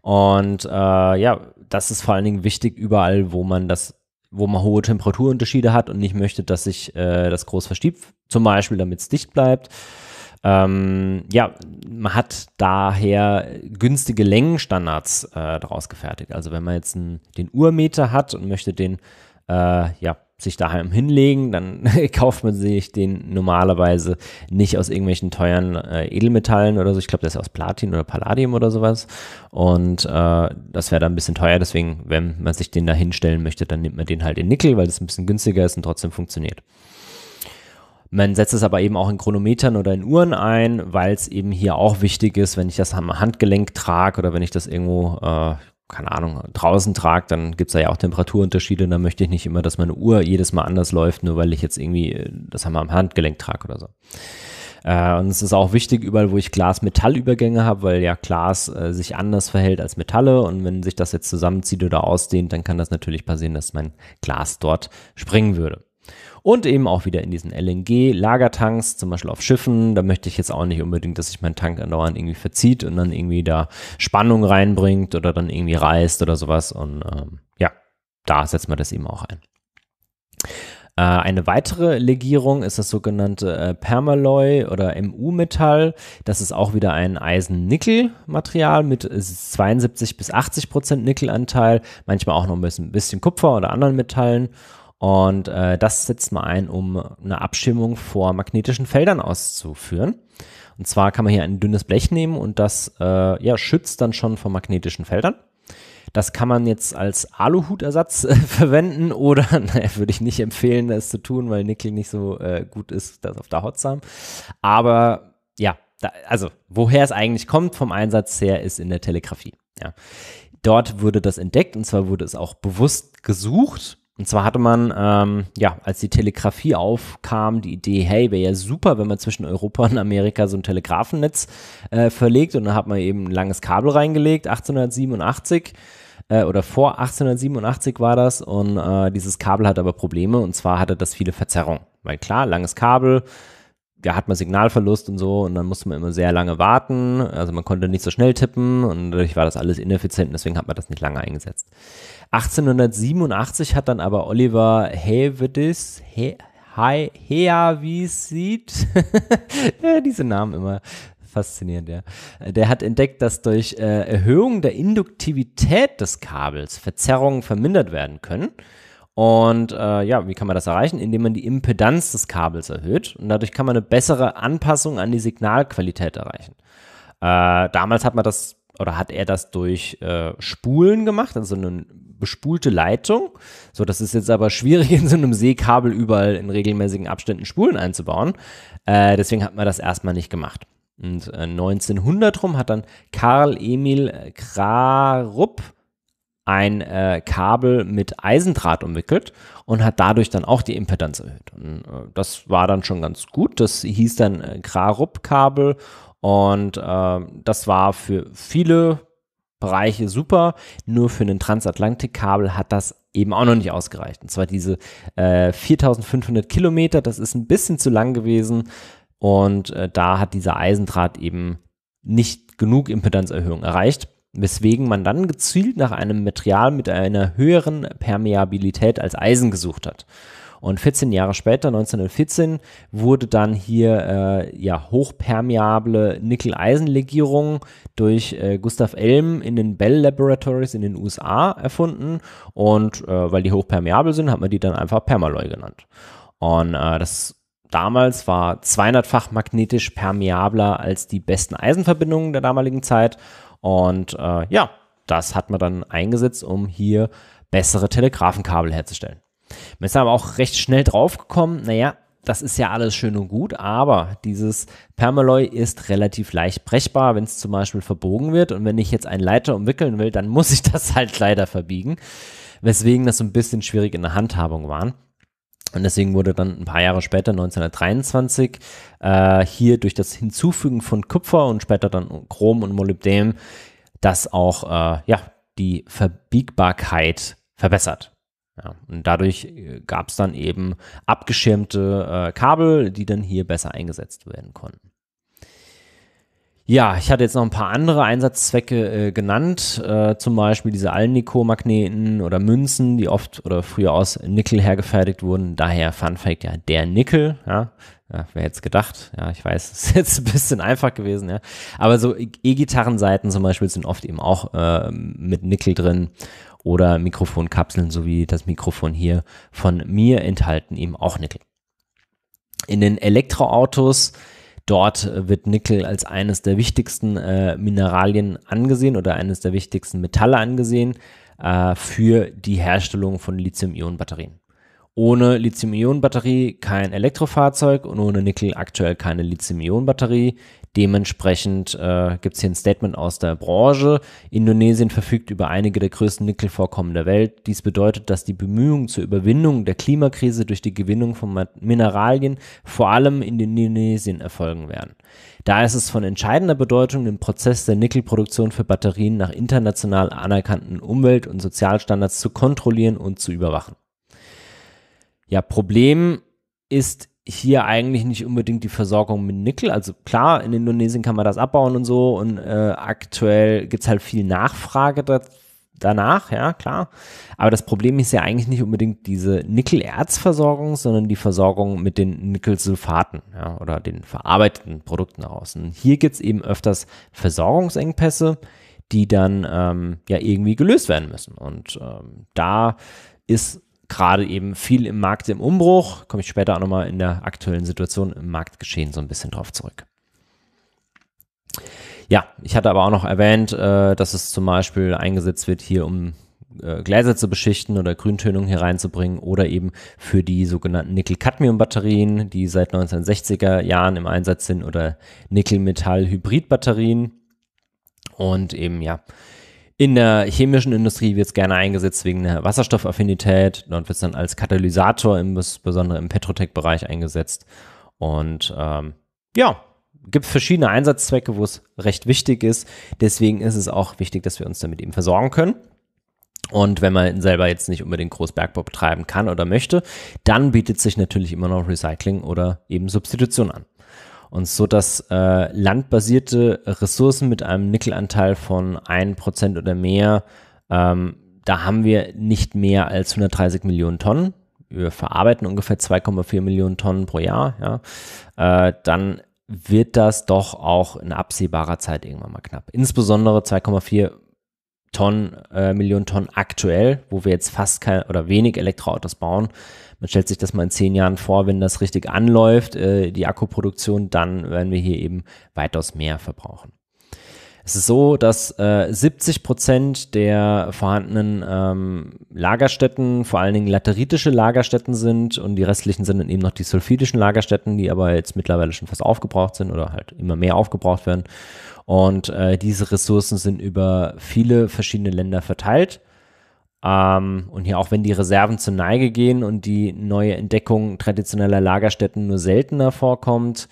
Und äh, ja, das ist vor allen Dingen wichtig überall, wo man das, wo man hohe Temperaturunterschiede hat und nicht möchte, dass sich äh, das groß verstiebt, zum Beispiel, damit es dicht bleibt. Ähm, ja, man hat daher günstige Längenstandards äh, daraus gefertigt. Also wenn man jetzt einen, den Uhrmeter hat und möchte den äh, ja, sich daheim hinlegen, dann kauft man sich den normalerweise nicht aus irgendwelchen teuren äh, Edelmetallen oder so. Ich glaube, der ist aus Platin oder Palladium oder sowas. Und äh, das wäre dann ein bisschen teuer. Deswegen, wenn man sich den da hinstellen möchte, dann nimmt man den halt in Nickel, weil das ein bisschen günstiger ist und trotzdem funktioniert. Man setzt es aber eben auch in Chronometern oder in Uhren ein, weil es eben hier auch wichtig ist, wenn ich das am Handgelenk trage oder wenn ich das irgendwo, äh, keine Ahnung, draußen trage, dann gibt es da ja auch Temperaturunterschiede und dann möchte ich nicht immer, dass meine Uhr jedes Mal anders läuft, nur weil ich jetzt irgendwie äh, das Hammer am Handgelenk trage oder so. Äh, und es ist auch wichtig, überall, wo ich Glas-Metall-Übergänge habe, weil ja Glas äh, sich anders verhält als Metalle und wenn sich das jetzt zusammenzieht oder ausdehnt, dann kann das natürlich passieren, dass mein Glas dort springen würde. Und eben auch wieder in diesen LNG-Lagertanks, zum Beispiel auf Schiffen. Da möchte ich jetzt auch nicht unbedingt, dass sich mein Tank andauernd irgendwie verzieht und dann irgendwie da Spannung reinbringt oder dann irgendwie reißt oder sowas. Und ähm, ja, da setzt man das eben auch ein. Äh, eine weitere Legierung ist das sogenannte äh, Permaloy oder MU-Metall. Das ist auch wieder ein Eisen-Nickel-Material mit 72 bis 80 Prozent Nickelanteil, manchmal auch noch ein bisschen, bisschen Kupfer oder anderen Metallen. Und äh, das setzt man ein, um eine Abschirmung vor magnetischen Feldern auszuführen. Und zwar kann man hier ein dünnes Blech nehmen und das äh, ja, schützt dann schon vor magnetischen Feldern. Das kann man jetzt als Aluhutersatz äh, verwenden oder naja, würde ich nicht empfehlen, das zu tun, weil Nickel nicht so äh, gut ist, das auf der Haut zu haben. Aber ja, da, also woher es eigentlich kommt vom Einsatz her, ist in der Telegrafie. Ja. Dort wurde das entdeckt und zwar wurde es auch bewusst gesucht und zwar hatte man, ähm, ja, als die Telegrafie aufkam, die Idee, hey, wäre ja super, wenn man zwischen Europa und Amerika so ein Telegrafennetz äh, verlegt. Und da hat man eben ein langes Kabel reingelegt, 1887 äh, oder vor 1887 war das. Und äh, dieses Kabel hat aber Probleme und zwar hatte das viele Verzerrungen. Weil klar, langes Kabel, ja, hat man Signalverlust und so und dann musste man immer sehr lange warten. Also man konnte nicht so schnell tippen und dadurch war das alles ineffizient, deswegen hat man das nicht lange eingesetzt. 1887 hat dann aber Oliver Heavidis, He, He, Heavisid, ja, diese Namen immer faszinierend, ja. Der hat entdeckt, dass durch äh, Erhöhung der Induktivität des Kabels Verzerrungen vermindert werden können. Und äh, ja, wie kann man das erreichen? Indem man die Impedanz des Kabels erhöht und dadurch kann man eine bessere Anpassung an die Signalqualität erreichen. Äh, damals hat man das oder hat er das durch äh, Spulen gemacht, also eine bespulte Leitung. So, das ist jetzt aber schwierig, in so einem Seekabel überall in regelmäßigen Abständen Spulen einzubauen. Äh, deswegen hat man das erstmal nicht gemacht. Und äh, 1900 rum hat dann Karl Emil Krarup ein äh, Kabel mit Eisendraht umwickelt und hat dadurch dann auch die Impedanz erhöht. Und, äh, das war dann schon ganz gut. Das hieß dann äh, Grarup-Kabel und äh, das war für viele Bereiche super. Nur für einen Transatlantik-Kabel hat das eben auch noch nicht ausgereicht. Und zwar diese 4500 äh, Kilometer, das ist ein bisschen zu lang gewesen. Und äh, da hat dieser Eisendraht eben nicht genug Impedanzerhöhung erreicht weswegen man dann gezielt nach einem Material mit einer höheren Permeabilität als Eisen gesucht hat. Und 14 Jahre später, 1914, wurde dann hier äh, ja, hochpermeable Nickel-Eisen-Legierung durch äh, Gustav Elm in den Bell Laboratories in den USA erfunden. Und äh, weil die hochpermeabel sind, hat man die dann einfach Permaloy genannt. Und äh, das damals war 200-fach magnetisch permeabler als die besten Eisenverbindungen der damaligen Zeit und äh, ja, das hat man dann eingesetzt, um hier bessere Telegrafenkabel herzustellen. Man ist aber auch recht schnell draufgekommen, naja, das ist ja alles schön und gut, aber dieses Permaloy ist relativ leicht brechbar, wenn es zum Beispiel verbogen wird. Und wenn ich jetzt einen Leiter umwickeln will, dann muss ich das halt leider verbiegen, weswegen das so ein bisschen schwierig in der Handhabung war. Und deswegen wurde dann ein paar Jahre später, 1923, äh, hier durch das Hinzufügen von Kupfer und später dann Chrom und Molybdän, das auch äh, ja, die Verbiegbarkeit verbessert. Ja, und dadurch äh, gab es dann eben abgeschirmte äh, Kabel, die dann hier besser eingesetzt werden konnten. Ja, ich hatte jetzt noch ein paar andere Einsatzzwecke äh, genannt, äh, zum Beispiel diese Alnico-Magneten oder Münzen, die oft oder früher aus Nickel hergefertigt wurden. Daher Fun Fact ja der Nickel, ja. Ja, wer jetzt gedacht? Ja, ich weiß, ist jetzt ein bisschen einfach gewesen, ja. Aber so e-, E-Gitarrenseiten zum Beispiel sind oft eben auch äh, mit Nickel drin oder Mikrofonkapseln so wie das Mikrofon hier von mir enthalten eben auch Nickel. In den Elektroautos Dort äh, wird Nickel als eines der wichtigsten äh, Mineralien angesehen oder eines der wichtigsten Metalle angesehen äh, für die Herstellung von Lithium-Ionen-Batterien. Ohne Lithium-Ionen-Batterie kein Elektrofahrzeug und ohne Nickel aktuell keine Lithium-Ionen-Batterie. Dementsprechend äh, gibt es hier ein Statement aus der Branche. Indonesien verfügt über einige der größten Nickelvorkommen der Welt. Dies bedeutet, dass die Bemühungen zur Überwindung der Klimakrise durch die Gewinnung von Mineralien vor allem in Indonesien erfolgen werden. Da ist es von entscheidender Bedeutung, den Prozess der Nickelproduktion für Batterien nach international anerkannten Umwelt- und Sozialstandards zu kontrollieren und zu überwachen. Ja, Problem ist hier eigentlich nicht unbedingt die Versorgung mit Nickel. Also klar, in Indonesien kann man das abbauen und so und äh, aktuell gibt es halt viel Nachfrage da, danach, ja klar. Aber das Problem ist ja eigentlich nicht unbedingt diese Nickelerzversorgung, sondern die Versorgung mit den Nickelsulfaten ja, oder den verarbeiteten Produkten daraus. Und hier gibt es eben öfters Versorgungsengpässe, die dann ähm, ja irgendwie gelöst werden müssen. Und ähm, da ist gerade eben viel im Markt im Umbruch. Komme ich später auch nochmal in der aktuellen Situation im Marktgeschehen so ein bisschen drauf zurück. Ja, ich hatte aber auch noch erwähnt, äh, dass es zum Beispiel eingesetzt wird hier, um äh, Gläser zu beschichten oder Grüntönung hier reinzubringen oder eben für die sogenannten Nickel-Cadmium-Batterien, die seit 1960er Jahren im Einsatz sind oder Nickel-Metall-Hybrid-Batterien und eben ja in der chemischen Industrie wird es gerne eingesetzt wegen der Wasserstoffaffinität. Dort wird es dann als Katalysator, im, insbesondere im Petrotech-Bereich eingesetzt. Und ähm, ja, gibt verschiedene Einsatzzwecke, wo es recht wichtig ist. Deswegen ist es auch wichtig, dass wir uns damit eben versorgen können. Und wenn man selber jetzt nicht unbedingt Großbergbau betreiben kann oder möchte, dann bietet sich natürlich immer noch Recycling oder eben Substitution an und so dass äh, landbasierte Ressourcen mit einem Nickelanteil von 1% oder mehr, ähm, da haben wir nicht mehr als 130 Millionen Tonnen. Wir verarbeiten ungefähr 2,4 Millionen Tonnen pro Jahr. Ja. Äh, dann wird das doch auch in absehbarer Zeit irgendwann mal knapp. Insbesondere 2,4 Millionen Tonnen, äh, Millionen Tonnen aktuell, wo wir jetzt fast kein oder wenig Elektroautos bauen. Man stellt sich das mal in zehn Jahren vor, wenn das richtig anläuft, äh, die Akkuproduktion, dann werden wir hier eben weitaus mehr verbrauchen. Es ist so, dass äh, 70 Prozent der vorhandenen ähm, Lagerstätten vor allen Dingen lateritische Lagerstätten sind und die restlichen sind dann eben noch die sulfidischen Lagerstätten, die aber jetzt mittlerweile schon fast aufgebraucht sind oder halt immer mehr aufgebraucht werden. Und äh, diese Ressourcen sind über viele verschiedene Länder verteilt. Ähm, und hier auch wenn die Reserven zur Neige gehen und die neue Entdeckung traditioneller Lagerstätten nur seltener vorkommt,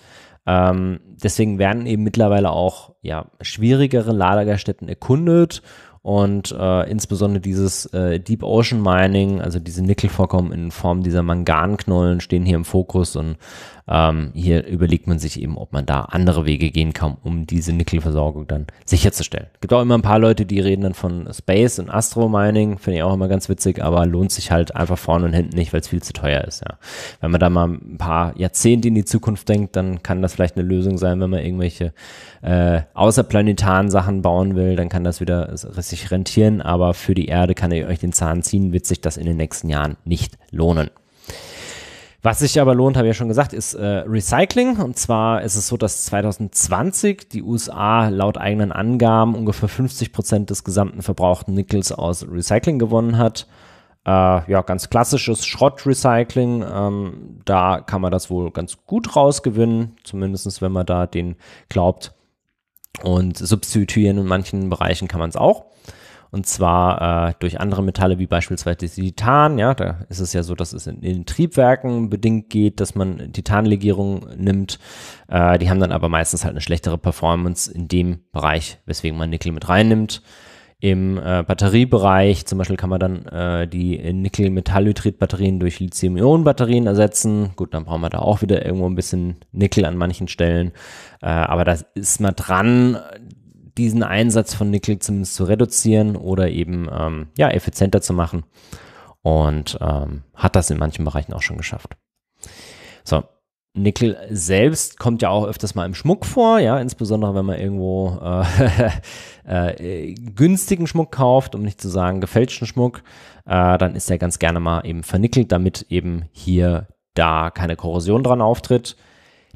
ähm, deswegen werden eben mittlerweile auch ja, schwierigere Lagerstätten erkundet und äh, insbesondere dieses äh, Deep Ocean Mining, also diese Nickelvorkommen in Form dieser Manganknollen, stehen hier im Fokus. Und ähm, hier überlegt man sich eben, ob man da andere Wege gehen kann, um diese Nickelversorgung dann sicherzustellen. Gibt auch immer ein paar Leute, die reden dann von Space und Astro Mining, finde ich auch immer ganz witzig, aber lohnt sich halt einfach vorne und hinten nicht, weil es viel zu teuer ist. Ja. Wenn man da mal ein paar Jahrzehnte in die Zukunft denkt, dann kann das vielleicht eine Lösung sein, wenn man irgendwelche äh, außerplanetaren Sachen bauen will, dann kann das wieder richtig sich rentieren, aber für die Erde kann ihr euch den Zahn ziehen, wird sich das in den nächsten Jahren nicht lohnen. Was sich aber lohnt, habe ich ja schon gesagt, ist äh, Recycling. Und zwar ist es so, dass 2020 die USA laut eigenen Angaben ungefähr 50 Prozent des gesamten verbrauchten Nickels aus Recycling gewonnen hat. Äh, ja, ganz klassisches Schrottrecycling. Ähm, da kann man das wohl ganz gut rausgewinnen, zumindest wenn man da den glaubt, und substituieren in manchen Bereichen kann man es auch. Und zwar äh, durch andere Metalle wie beispielsweise Titan. Ja, da ist es ja so, dass es in, in Triebwerken bedingt geht, dass man Titanlegierung nimmt. Äh, die haben dann aber meistens halt eine schlechtere Performance in dem Bereich, weswegen man Nickel mit reinnimmt. Im äh, Batteriebereich zum Beispiel kann man dann äh, die Nickel-Metallhydrid-Batterien durch Lithium-Ionen-Batterien ersetzen. Gut, dann brauchen wir da auch wieder irgendwo ein bisschen Nickel an manchen Stellen. Äh, aber da ist man dran, diesen Einsatz von Nickel zumindest zu reduzieren oder eben ähm, ja, effizienter zu machen. Und ähm, hat das in manchen Bereichen auch schon geschafft. So, Nickel selbst kommt ja auch öfters mal im Schmuck vor, ja, insbesondere wenn man irgendwo äh, äh, günstigen Schmuck kauft, um nicht zu sagen gefälschten Schmuck, äh, dann ist er ganz gerne mal eben vernickelt, damit eben hier da keine Korrosion dran auftritt.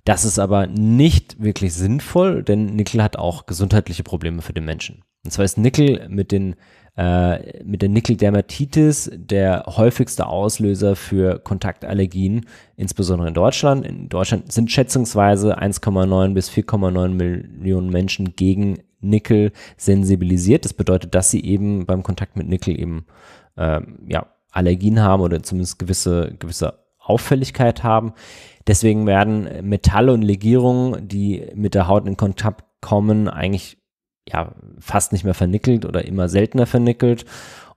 Das ist aber nicht wirklich sinnvoll, denn Nickel hat auch gesundheitliche Probleme für den Menschen. Und zwar ist Nickel mit den äh, mit der Nickeldermatitis der häufigste Auslöser für Kontaktallergien, insbesondere in Deutschland. In Deutschland sind schätzungsweise 1,9 bis 4,9 Millionen Menschen gegen Nickel sensibilisiert. Das bedeutet, dass sie eben beim Kontakt mit Nickel eben äh, ja, Allergien haben oder zumindest gewisse, gewisse Auffälligkeit haben. Deswegen werden Metalle und Legierungen, die mit der Haut in Kontakt kommen, eigentlich ja fast nicht mehr vernickelt oder immer seltener vernickelt.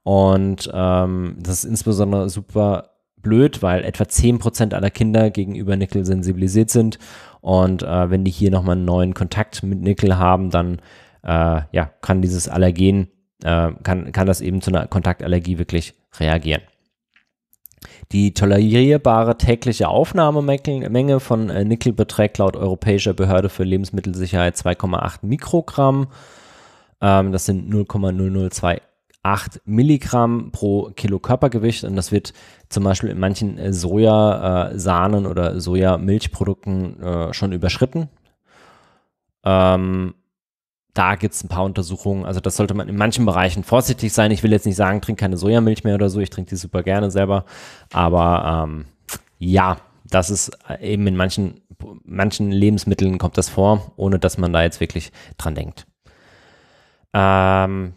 Und ähm, das ist insbesondere super blöd, weil etwa 10% aller Kinder gegenüber Nickel sensibilisiert sind. Und äh, wenn die hier nochmal einen neuen Kontakt mit Nickel haben, dann äh, ja, kann dieses Allergen, äh, kann, kann das eben zu einer Kontaktallergie wirklich reagieren. Die tolerierbare tägliche Aufnahmemenge von äh, Nickel beträgt laut Europäischer Behörde für Lebensmittelsicherheit 2,8 Mikrogramm. Ähm, das sind 0,0028 Milligramm pro Kilo Körpergewicht und das wird zum Beispiel in manchen äh, Sojasahnen äh, oder Sojamilchprodukten schon überschritten. Ähm, da gibt es ein paar Untersuchungen. Also das sollte man in manchen Bereichen vorsichtig sein. Ich will jetzt nicht sagen, trink keine Sojamilch mehr oder so. Ich trinke die super gerne selber. Aber ähm, ja, das ist äh, eben in manchen, manchen Lebensmitteln kommt das vor, ohne dass man da jetzt wirklich dran denkt. Ähm,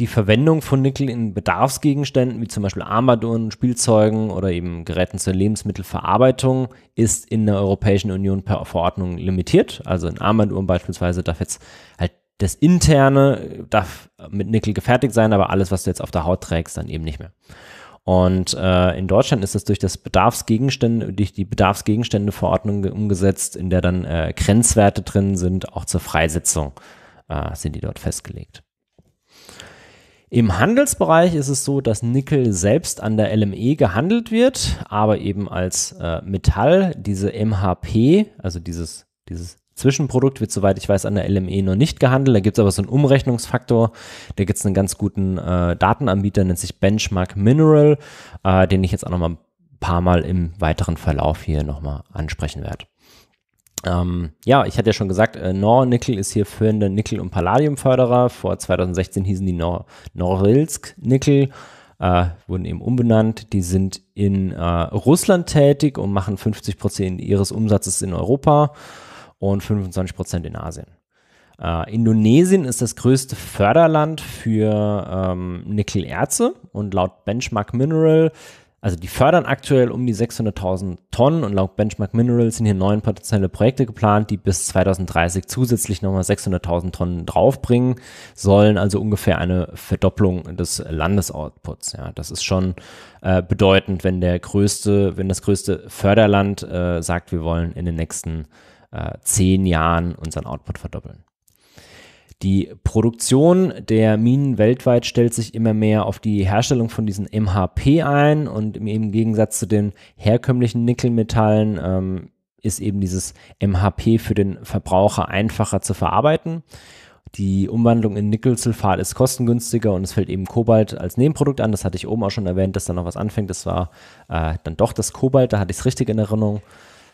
die Verwendung von Nickel in Bedarfsgegenständen, wie zum Beispiel Armbanduhren, Spielzeugen oder eben Geräten zur Lebensmittelverarbeitung, ist in der Europäischen Union per Verordnung limitiert. Also in Armbanduhren beispielsweise darf jetzt halt das Interne darf mit Nickel gefertigt sein, aber alles, was du jetzt auf der Haut trägst, dann eben nicht mehr. Und äh, in Deutschland ist das durch das Bedarfsgegenstände, durch die Bedarfsgegenständeverordnung umgesetzt, in der dann äh, Grenzwerte drin sind, auch zur Freisetzung äh, sind die dort festgelegt. Im Handelsbereich ist es so, dass Nickel selbst an der LME gehandelt wird, aber eben als äh, Metall diese MHP, also dieses, dieses Zwischenprodukt wird, soweit ich weiß, an der LME noch nicht gehandelt. Da gibt es aber so einen Umrechnungsfaktor. Da gibt es einen ganz guten äh, Datenanbieter, nennt sich Benchmark Mineral, äh, den ich jetzt auch noch mal ein paar Mal im weiteren Verlauf hier noch mal ansprechen werde. Ähm, ja, ich hatte ja schon gesagt, äh, Nor-Nickel ist hier führende Nickel- und Palladiumförderer. Vor 2016 hießen die Nor Norilsk-Nickel, äh, wurden eben umbenannt. Die sind in äh, Russland tätig und machen 50 Prozent ihres Umsatzes in Europa und 25 Prozent in Asien. Äh, Indonesien ist das größte Förderland für ähm, Nickelerze und laut Benchmark Mineral, also die fördern aktuell um die 600.000 Tonnen und laut Benchmark Mineral sind hier neun potenzielle Projekte geplant, die bis 2030 zusätzlich nochmal 600.000 Tonnen draufbringen sollen, also ungefähr eine Verdopplung des Landesoutputs. Ja, das ist schon äh, bedeutend, wenn der größte, wenn das größte Förderland äh, sagt, wir wollen in den nächsten Jahren äh, zehn Jahren unseren Output verdoppeln. Die Produktion der Minen weltweit stellt sich immer mehr auf die Herstellung von diesen MHP ein und im Gegensatz zu den herkömmlichen Nickelmetallen ähm, ist eben dieses MHP für den Verbraucher einfacher zu verarbeiten. Die Umwandlung in Nickelsulfat ist kostengünstiger und es fällt eben Kobalt als Nebenprodukt an. Das hatte ich oben auch schon erwähnt, dass da noch was anfängt. Das war äh, dann doch das Kobalt, da hatte ich es richtig in Erinnerung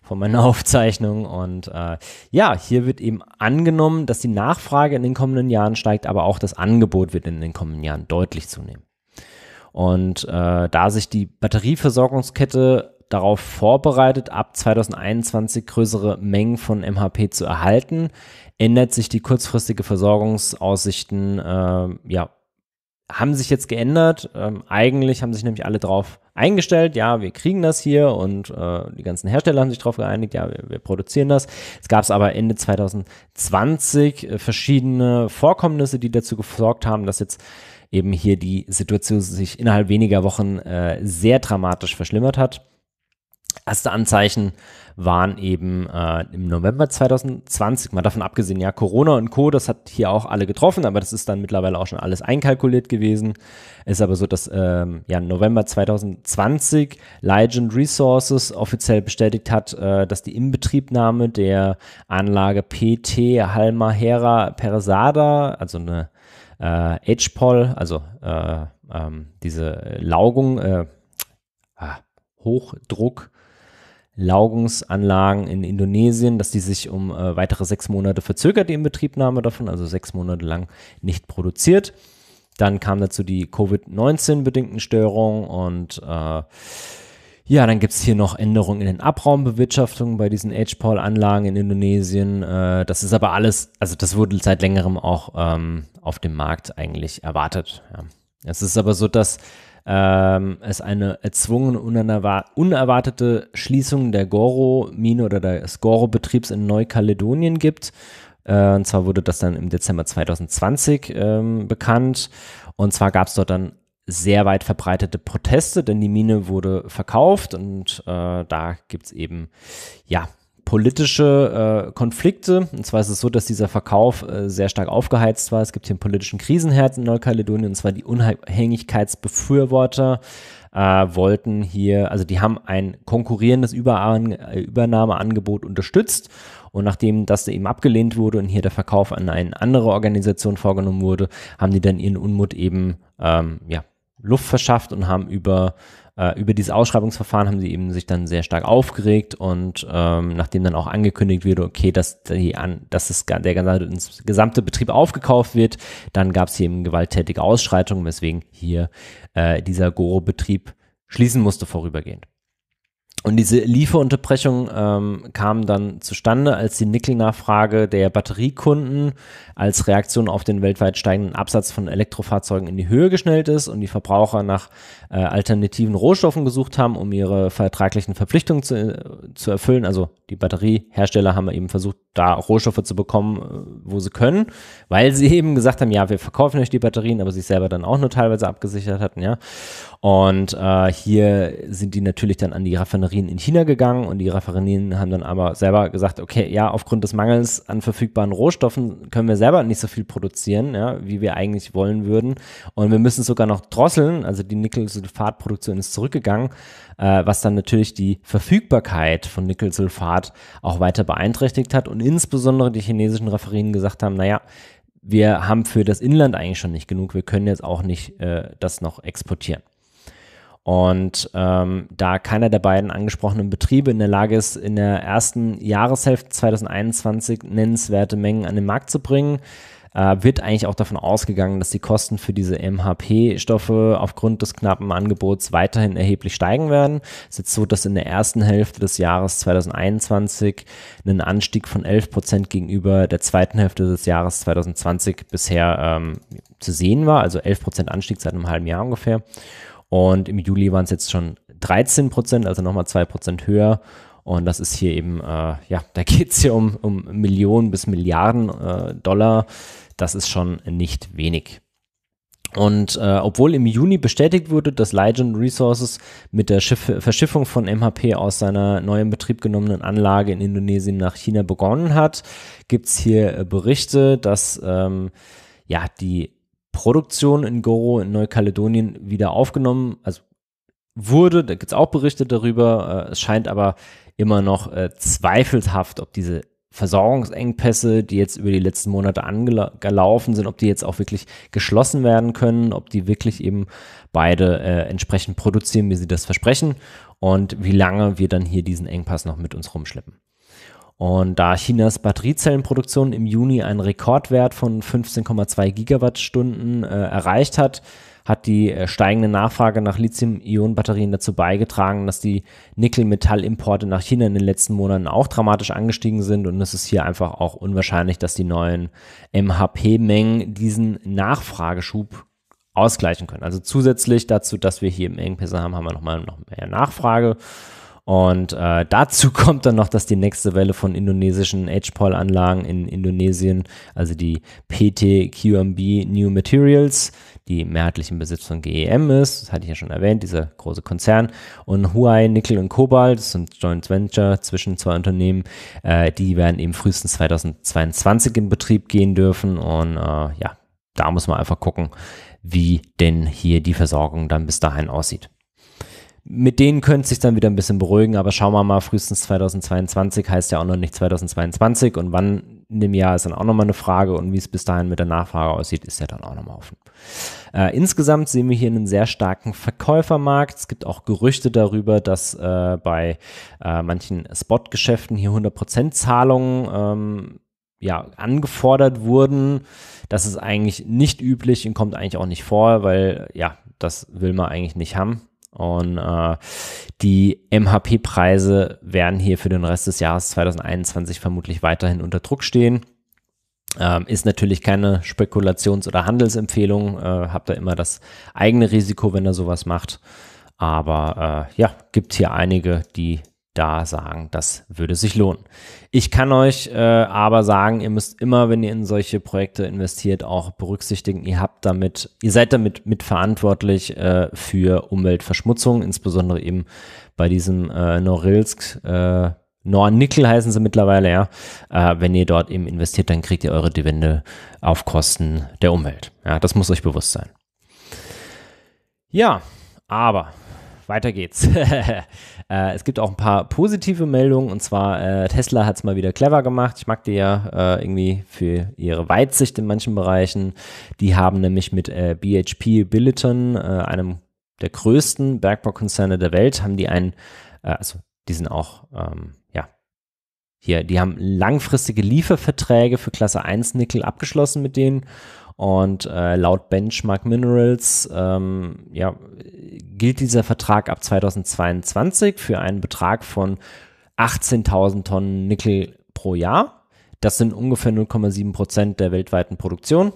von meiner Aufzeichnung. Und äh, ja, hier wird eben angenommen, dass die Nachfrage in den kommenden Jahren steigt, aber auch das Angebot wird in den kommenden Jahren deutlich zunehmen. Und äh, da sich die Batterieversorgungskette darauf vorbereitet, ab 2021 größere Mengen von MHP zu erhalten, ändert sich die kurzfristige Versorgungsaussichten, äh, ja, haben sich jetzt geändert. Ähm, eigentlich haben sich nämlich alle darauf eingestellt, ja, wir kriegen das hier und äh, die ganzen Hersteller haben sich darauf geeinigt, ja, wir, wir produzieren das. Es gab es aber Ende 2020 äh, verschiedene Vorkommnisse, die dazu gesorgt haben, dass jetzt eben hier die Situation sich innerhalb weniger Wochen äh, sehr dramatisch verschlimmert hat. Erste Anzeichen waren eben äh, im November 2020, mal davon abgesehen, ja, Corona und Co., das hat hier auch alle getroffen, aber das ist dann mittlerweile auch schon alles einkalkuliert gewesen. Ist aber so, dass ähm, ja, November 2020 Legend Resources offiziell bestätigt hat, äh, dass die Inbetriebnahme der Anlage PT Halmahera Peresada, also eine äh, H-Pol, also äh, ähm, diese Laugung, äh, ah, Hochdruck, Laugungsanlagen in Indonesien, dass die sich um äh, weitere sechs Monate verzögert, die Inbetriebnahme davon, also sechs Monate lang nicht produziert. Dann kam dazu die Covid-19-bedingten Störungen und äh, ja, dann gibt es hier noch Änderungen in den Abraumbewirtschaftungen bei diesen H-Paul-Anlagen in Indonesien. Äh, das ist aber alles, also das wurde seit längerem auch ähm, auf dem Markt eigentlich erwartet. Ja. Es ist aber so, dass ähm, es eine erzwungene, unerwartete Schließung der Goro-Mine oder des Goro-Betriebs in Neukaledonien gibt. Äh, und zwar wurde das dann im Dezember 2020 ähm, bekannt. Und zwar gab es dort dann sehr weit verbreitete Proteste, denn die Mine wurde verkauft und äh, da gibt es eben ja politische äh, Konflikte. Und zwar ist es so, dass dieser Verkauf äh, sehr stark aufgeheizt war. Es gibt hier einen politischen Krisenherd in Neukaledonien, und zwar die Unabhängigkeitsbefürworter äh, wollten hier, also die haben ein konkurrierendes Überan äh, Übernahmeangebot unterstützt. Und nachdem das eben abgelehnt wurde und hier der Verkauf an eine andere Organisation vorgenommen wurde, haben die dann ihren Unmut eben ähm, ja, Luft verschafft und haben über äh, über dieses Ausschreibungsverfahren haben sie eben sich dann sehr stark aufgeregt und ähm, nachdem dann auch angekündigt wurde, okay, dass, die an, dass das, der ganze, gesamte Betrieb aufgekauft wird, dann gab es hier eben gewalttätige Ausschreitungen, weswegen hier äh, dieser Goro-Betrieb schließen musste vorübergehend. Und diese Lieferunterbrechung ähm, kam dann zustande, als die Nickel-Nachfrage der Batteriekunden als Reaktion auf den weltweit steigenden Absatz von Elektrofahrzeugen in die Höhe geschnellt ist und die Verbraucher nach äh, alternativen Rohstoffen gesucht haben, um ihre vertraglichen Verpflichtungen zu, äh, zu erfüllen. Also die Batteriehersteller haben eben versucht, da Rohstoffe zu bekommen, äh, wo sie können, weil sie eben gesagt haben, ja, wir verkaufen euch die Batterien, aber sich selber dann auch nur teilweise abgesichert hatten, ja. Und äh, hier sind die natürlich dann an die Raffinerie Raffinerien in China gegangen und die Raffinerien haben dann aber selber gesagt, okay, ja, aufgrund des Mangels an verfügbaren Rohstoffen können wir selber nicht so viel produzieren, ja, wie wir eigentlich wollen würden. Und wir müssen sogar noch drosseln, also die Nickelsulfatproduktion ist zurückgegangen, äh, was dann natürlich die Verfügbarkeit von Nickelsulfat auch weiter beeinträchtigt hat und insbesondere die chinesischen Raffinerien gesagt haben, naja, wir haben für das Inland eigentlich schon nicht genug, wir können jetzt auch nicht äh, das noch exportieren. Und ähm, da keiner der beiden angesprochenen Betriebe in der Lage ist, in der ersten Jahreshälfte 2021 nennenswerte Mengen an den Markt zu bringen, äh, wird eigentlich auch davon ausgegangen, dass die Kosten für diese MHP-Stoffe aufgrund des knappen Angebots weiterhin erheblich steigen werden. Es ist jetzt so, dass in der ersten Hälfte des Jahres 2021 ein Anstieg von 11 Prozent gegenüber der zweiten Hälfte des Jahres 2020 bisher ähm, zu sehen war, also 11 Prozent Anstieg seit einem halben Jahr ungefähr. Und im Juli waren es jetzt schon 13 Prozent, also nochmal 2 Prozent höher. Und das ist hier eben, äh, ja, da geht es hier um, um Millionen bis Milliarden äh, Dollar. Das ist schon nicht wenig. Und äh, obwohl im Juni bestätigt wurde, dass Legend Resources mit der Schiff Verschiffung von MHP aus seiner neuen Betrieb genommenen Anlage in Indonesien nach China begonnen hat, gibt's hier äh, Berichte, dass ähm, ja die Produktion in Goro in Neukaledonien wieder aufgenommen, also wurde, da gibt es auch Berichte darüber. Äh, es scheint aber immer noch äh, zweifelhaft, ob diese Versorgungsengpässe, die jetzt über die letzten Monate angelaufen sind, ob die jetzt auch wirklich geschlossen werden können, ob die wirklich eben beide äh, entsprechend produzieren, wie sie das versprechen und wie lange wir dann hier diesen Engpass noch mit uns rumschleppen. Und da Chinas Batteriezellenproduktion im Juni einen Rekordwert von 15,2 Gigawattstunden äh, erreicht hat, hat die äh, steigende Nachfrage nach Lithium-Ionen-Batterien dazu beigetragen, dass die Nickel-Metall-Importe nach China in den letzten Monaten auch dramatisch angestiegen sind. Und es ist hier einfach auch unwahrscheinlich, dass die neuen MHP-Mengen diesen Nachfrageschub ausgleichen können. Also zusätzlich dazu, dass wir hier im Engpässe haben, haben wir nochmal noch mehr Nachfrage. Und äh, dazu kommt dann noch, dass die nächste Welle von indonesischen Edgepoll-Anlagen in Indonesien, also die PTQMB New Materials, die mehrheitlich im Besitz von GEM ist, das hatte ich ja schon erwähnt, dieser große Konzern, und Huai Nickel und Cobalt, das sind Joint Venture zwischen zwei Unternehmen, äh, die werden eben frühestens 2022 in Betrieb gehen dürfen. Und äh, ja, da muss man einfach gucken, wie denn hier die Versorgung dann bis dahin aussieht mit denen könnte es sich dann wieder ein bisschen beruhigen, aber schauen wir mal, frühestens 2022 heißt ja auch noch nicht 2022 und wann in dem Jahr ist dann auch nochmal eine Frage und wie es bis dahin mit der Nachfrage aussieht, ist ja dann auch nochmal offen. Äh, insgesamt sehen wir hier einen sehr starken Verkäufermarkt. Es gibt auch Gerüchte darüber, dass äh, bei äh, manchen Spot-Geschäften hier 100% Zahlungen ähm, ja, angefordert wurden. Das ist eigentlich nicht üblich und kommt eigentlich auch nicht vor, weil ja, das will man eigentlich nicht haben. Und äh, die MHP-Preise werden hier für den Rest des Jahres 2021 vermutlich weiterhin unter Druck stehen. Ähm, ist natürlich keine Spekulations- oder Handelsempfehlung. Äh, habt da immer das eigene Risiko, wenn ihr sowas macht. Aber äh, ja, gibt hier einige, die da sagen, das würde sich lohnen. Ich kann euch äh, aber sagen, ihr müsst immer, wenn ihr in solche Projekte investiert, auch berücksichtigen, ihr habt damit, ihr seid damit mitverantwortlich äh, für Umweltverschmutzung, insbesondere eben bei diesem äh, Norilsk, äh, Nornickel heißen sie mittlerweile, ja. Äh, wenn ihr dort eben investiert, dann kriegt ihr eure Dividende auf Kosten der Umwelt. Ja, das muss euch bewusst sein. Ja, aber weiter geht's. Äh, es gibt auch ein paar positive Meldungen und zwar äh, Tesla hat es mal wieder clever gemacht. Ich mag die ja äh, irgendwie für ihre Weitsicht in manchen Bereichen. Die haben nämlich mit äh, BHP Billiton, äh, einem der größten Bergbaukonzerne der Welt, haben die einen, äh, also die sind auch, ähm, ja, hier, die haben langfristige Lieferverträge für Klasse 1 Nickel abgeschlossen mit denen und äh, laut Benchmark Minerals ähm, ja, gilt dieser Vertrag ab 2022 für einen Betrag von 18.000 Tonnen Nickel pro Jahr. Das sind ungefähr 0,7 Prozent der weltweiten Produktion.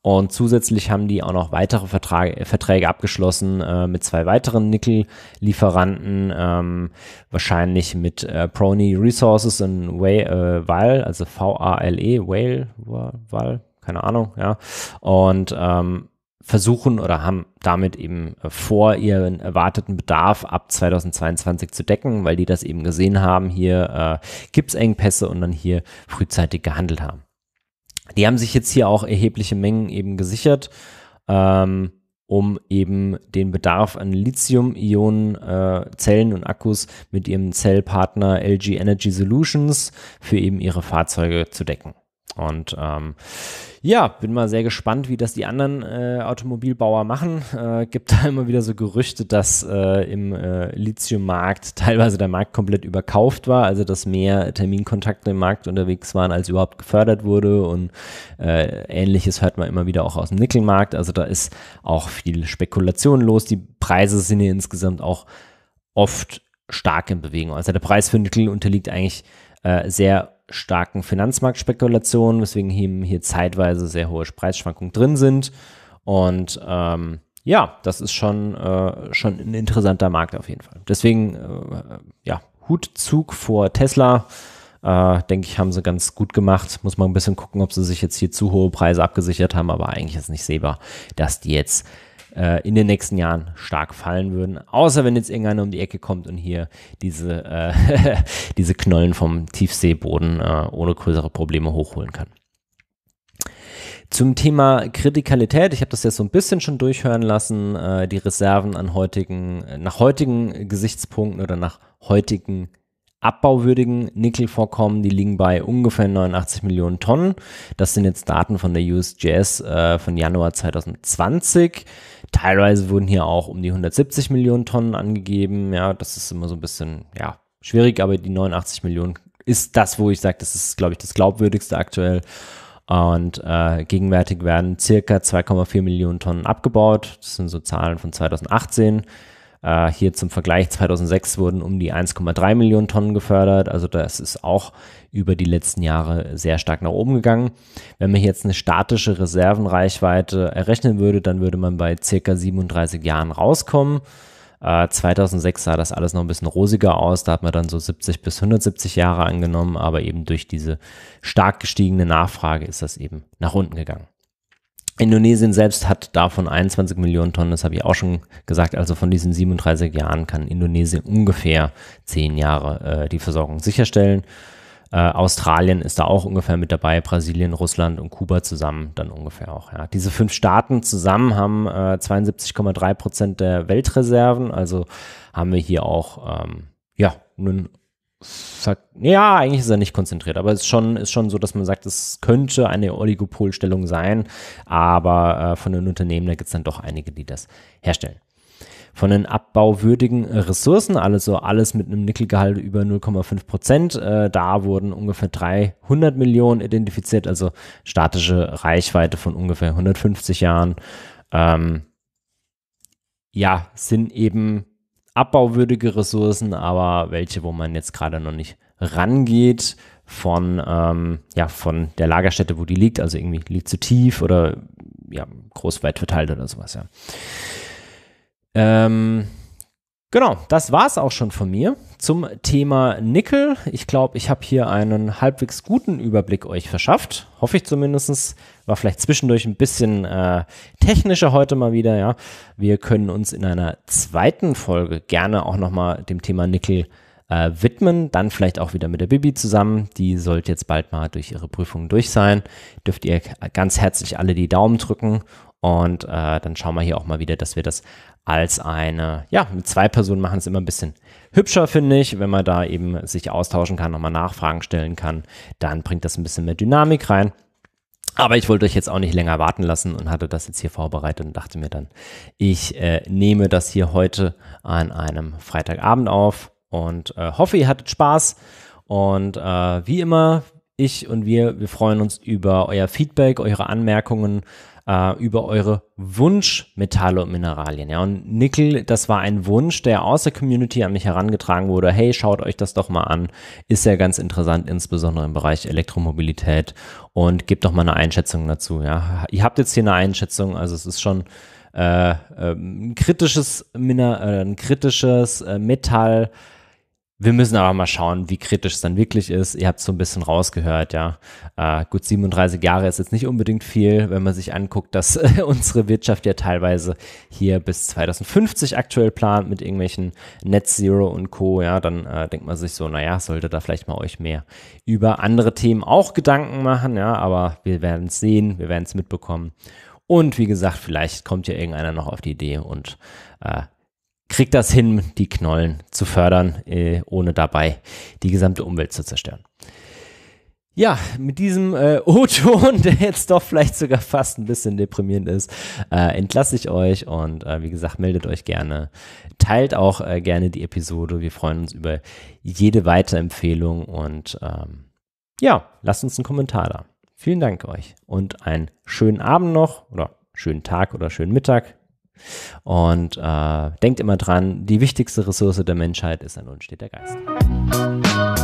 Und zusätzlich haben die auch noch weitere Vertrage, äh, Verträge abgeschlossen äh, mit zwei weiteren Nickel-Lieferanten, ähm, wahrscheinlich mit äh, Prony Resources in Wale, äh, also V-A-L-E, e, Wale, Val, keine Ahnung, ja. Und ähm, versuchen oder haben damit eben äh, vor, ihren erwarteten Bedarf ab 2022 zu decken, weil die das eben gesehen haben, hier äh, gibt es Engpässe und dann hier frühzeitig gehandelt haben. Die haben sich jetzt hier auch erhebliche Mengen eben gesichert, ähm, um eben den Bedarf an Lithium-Ionen-Zellen äh, und Akkus mit ihrem Zellpartner LG Energy Solutions für eben ihre Fahrzeuge zu decken. Und ähm, ja, bin mal sehr gespannt, wie das die anderen äh, Automobilbauer machen. Äh, gibt da immer wieder so Gerüchte, dass äh, im äh, Lithium-Markt teilweise der Markt komplett überkauft war, also dass mehr Terminkontakte im Markt unterwegs waren, als überhaupt gefördert wurde. Und äh, ähnliches hört man immer wieder auch aus dem Nickelmarkt. Also da ist auch viel Spekulation los. Die Preise sind ja insgesamt auch oft stark in Bewegung. Also der Preis für Nickel unterliegt eigentlich äh, sehr starken Finanzmarktspekulationen, weswegen hier zeitweise sehr hohe Preisschwankungen drin sind. Und ähm, ja, das ist schon, äh, schon ein interessanter Markt auf jeden Fall. Deswegen, äh, ja, Hutzug vor Tesla. Äh, denke ich, haben sie ganz gut gemacht. Muss man ein bisschen gucken, ob sie sich jetzt hier zu hohe Preise abgesichert haben, aber eigentlich ist nicht sehbar, dass die jetzt äh, in den nächsten Jahren stark fallen würden. Außer wenn jetzt irgendeiner um die Ecke kommt und hier diese, äh, diese Knollen vom Tiefseeboden äh, ohne größere Probleme hochholen kann. Zum Thema Kritikalität, ich habe das jetzt so ein bisschen schon durchhören lassen, äh, die Reserven an heutigen, nach heutigen Gesichtspunkten oder nach heutigen abbauwürdigen Nickelvorkommen, die liegen bei ungefähr 89 Millionen Tonnen. Das sind jetzt Daten von der USGS äh, von Januar 2020. Teilweise wurden hier auch um die 170 Millionen Tonnen angegeben. Ja, das ist immer so ein bisschen, ja, schwierig, aber die 89 Millionen ist das, wo ich sage, das ist, glaube ich, das glaubwürdigste aktuell. Und äh, gegenwärtig werden circa 2,4 Millionen Tonnen abgebaut. Das sind so Zahlen von 2018. Äh, hier zum Vergleich 2006 wurden um die 1,3 Millionen Tonnen gefördert. Also das ist auch über die letzten Jahre sehr stark nach oben gegangen. Wenn man jetzt eine statische Reservenreichweite errechnen würde, dann würde man bei circa 37 Jahren rauskommen. 2006 äh, sah das alles noch ein bisschen rosiger aus. Da hat man dann so 70 bis 170 Jahre angenommen, aber eben durch diese stark gestiegene Nachfrage ist das eben nach unten gegangen. Indonesien selbst hat davon 21 Millionen Tonnen, das habe ich auch schon gesagt. Also von diesen 37 Jahren kann Indonesien ungefähr 10 Jahre äh, die Versorgung sicherstellen. Äh, Australien ist da auch ungefähr mit dabei, Brasilien, Russland und Kuba zusammen dann ungefähr auch. Ja. Diese fünf Staaten zusammen haben äh, 72,3 Prozent der Weltreserven, also haben wir hier auch ähm, ja, einen ja, eigentlich ist er nicht konzentriert, aber es ist schon, ist schon so, dass man sagt, es könnte eine Oligopolstellung sein, aber äh, von den Unternehmen, da gibt es dann doch einige, die das herstellen. Von den abbauwürdigen Ressourcen, also alles mit einem Nickelgehalt über 0,5 Prozent, äh, da wurden ungefähr 300 Millionen identifiziert, also statische Reichweite von ungefähr 150 Jahren. Ähm, ja, sind eben abbauwürdige Ressourcen, aber welche, wo man jetzt gerade noch nicht rangeht von, ähm, ja, von der Lagerstätte, wo die liegt, also irgendwie liegt zu tief oder ja, groß weit verteilt oder sowas, ja. Ähm, Genau, das war es auch schon von mir zum Thema Nickel. Ich glaube, ich habe hier einen halbwegs guten Überblick euch verschafft. Hoffe ich zumindest. War vielleicht zwischendurch ein bisschen äh, technischer heute mal wieder, ja. Wir können uns in einer zweiten Folge gerne auch nochmal dem Thema Nickel äh, widmen. Dann vielleicht auch wieder mit der Bibi zusammen. Die sollte jetzt bald mal durch ihre Prüfungen durch sein. Dürft ihr ganz herzlich alle die Daumen drücken. Und äh, dann schauen wir hier auch mal wieder, dass wir das als eine, ja, mit zwei Personen machen es immer ein bisschen hübscher, finde ich. Wenn man da eben sich austauschen kann, nochmal Nachfragen stellen kann, dann bringt das ein bisschen mehr Dynamik rein. Aber ich wollte euch jetzt auch nicht länger warten lassen und hatte das jetzt hier vorbereitet und dachte mir dann, ich äh, nehme das hier heute an einem Freitagabend auf und äh, hoffe, ihr hattet Spaß. Und äh, wie immer, ich und wir, wir freuen uns über euer Feedback, eure Anmerkungen, äh, über eure Wunschmetalle und Mineralien. Ja, und Nickel, das war ein Wunsch, der aus der Community an mich herangetragen wurde. Hey, schaut euch das doch mal an. Ist ja ganz interessant, insbesondere im Bereich Elektromobilität. Und gebt doch mal eine Einschätzung dazu. Ja, ihr habt jetzt hier eine Einschätzung. Also es ist schon äh, äh, ein kritisches, Miner äh, ein kritisches äh, Metall wir müssen aber mal schauen, wie kritisch es dann wirklich ist. Ihr habt es so ein bisschen rausgehört, ja. Äh, gut, 37 Jahre ist jetzt nicht unbedingt viel, wenn man sich anguckt, dass äh, unsere Wirtschaft ja teilweise hier bis 2050 aktuell plant mit irgendwelchen Net Zero und Co. Ja, dann äh, denkt man sich so, naja, sollte da vielleicht mal euch mehr über andere Themen auch Gedanken machen, ja. Aber wir werden es sehen, wir werden es mitbekommen. Und wie gesagt, vielleicht kommt ja irgendeiner noch auf die Idee und äh, kriegt das hin, die Knollen zu fördern, äh, ohne dabei die gesamte Umwelt zu zerstören. Ja, mit diesem äh, O-Ton, der jetzt doch vielleicht sogar fast ein bisschen deprimierend ist, äh, entlasse ich euch und äh, wie gesagt, meldet euch gerne. Teilt auch äh, gerne die Episode. Wir freuen uns über jede weitere Empfehlung und ähm, ja, lasst uns einen Kommentar da. Vielen Dank euch und einen schönen Abend noch oder schönen Tag oder schönen Mittag und äh, denkt immer dran, die wichtigste Ressource der Menschheit ist ein unsteter Geist.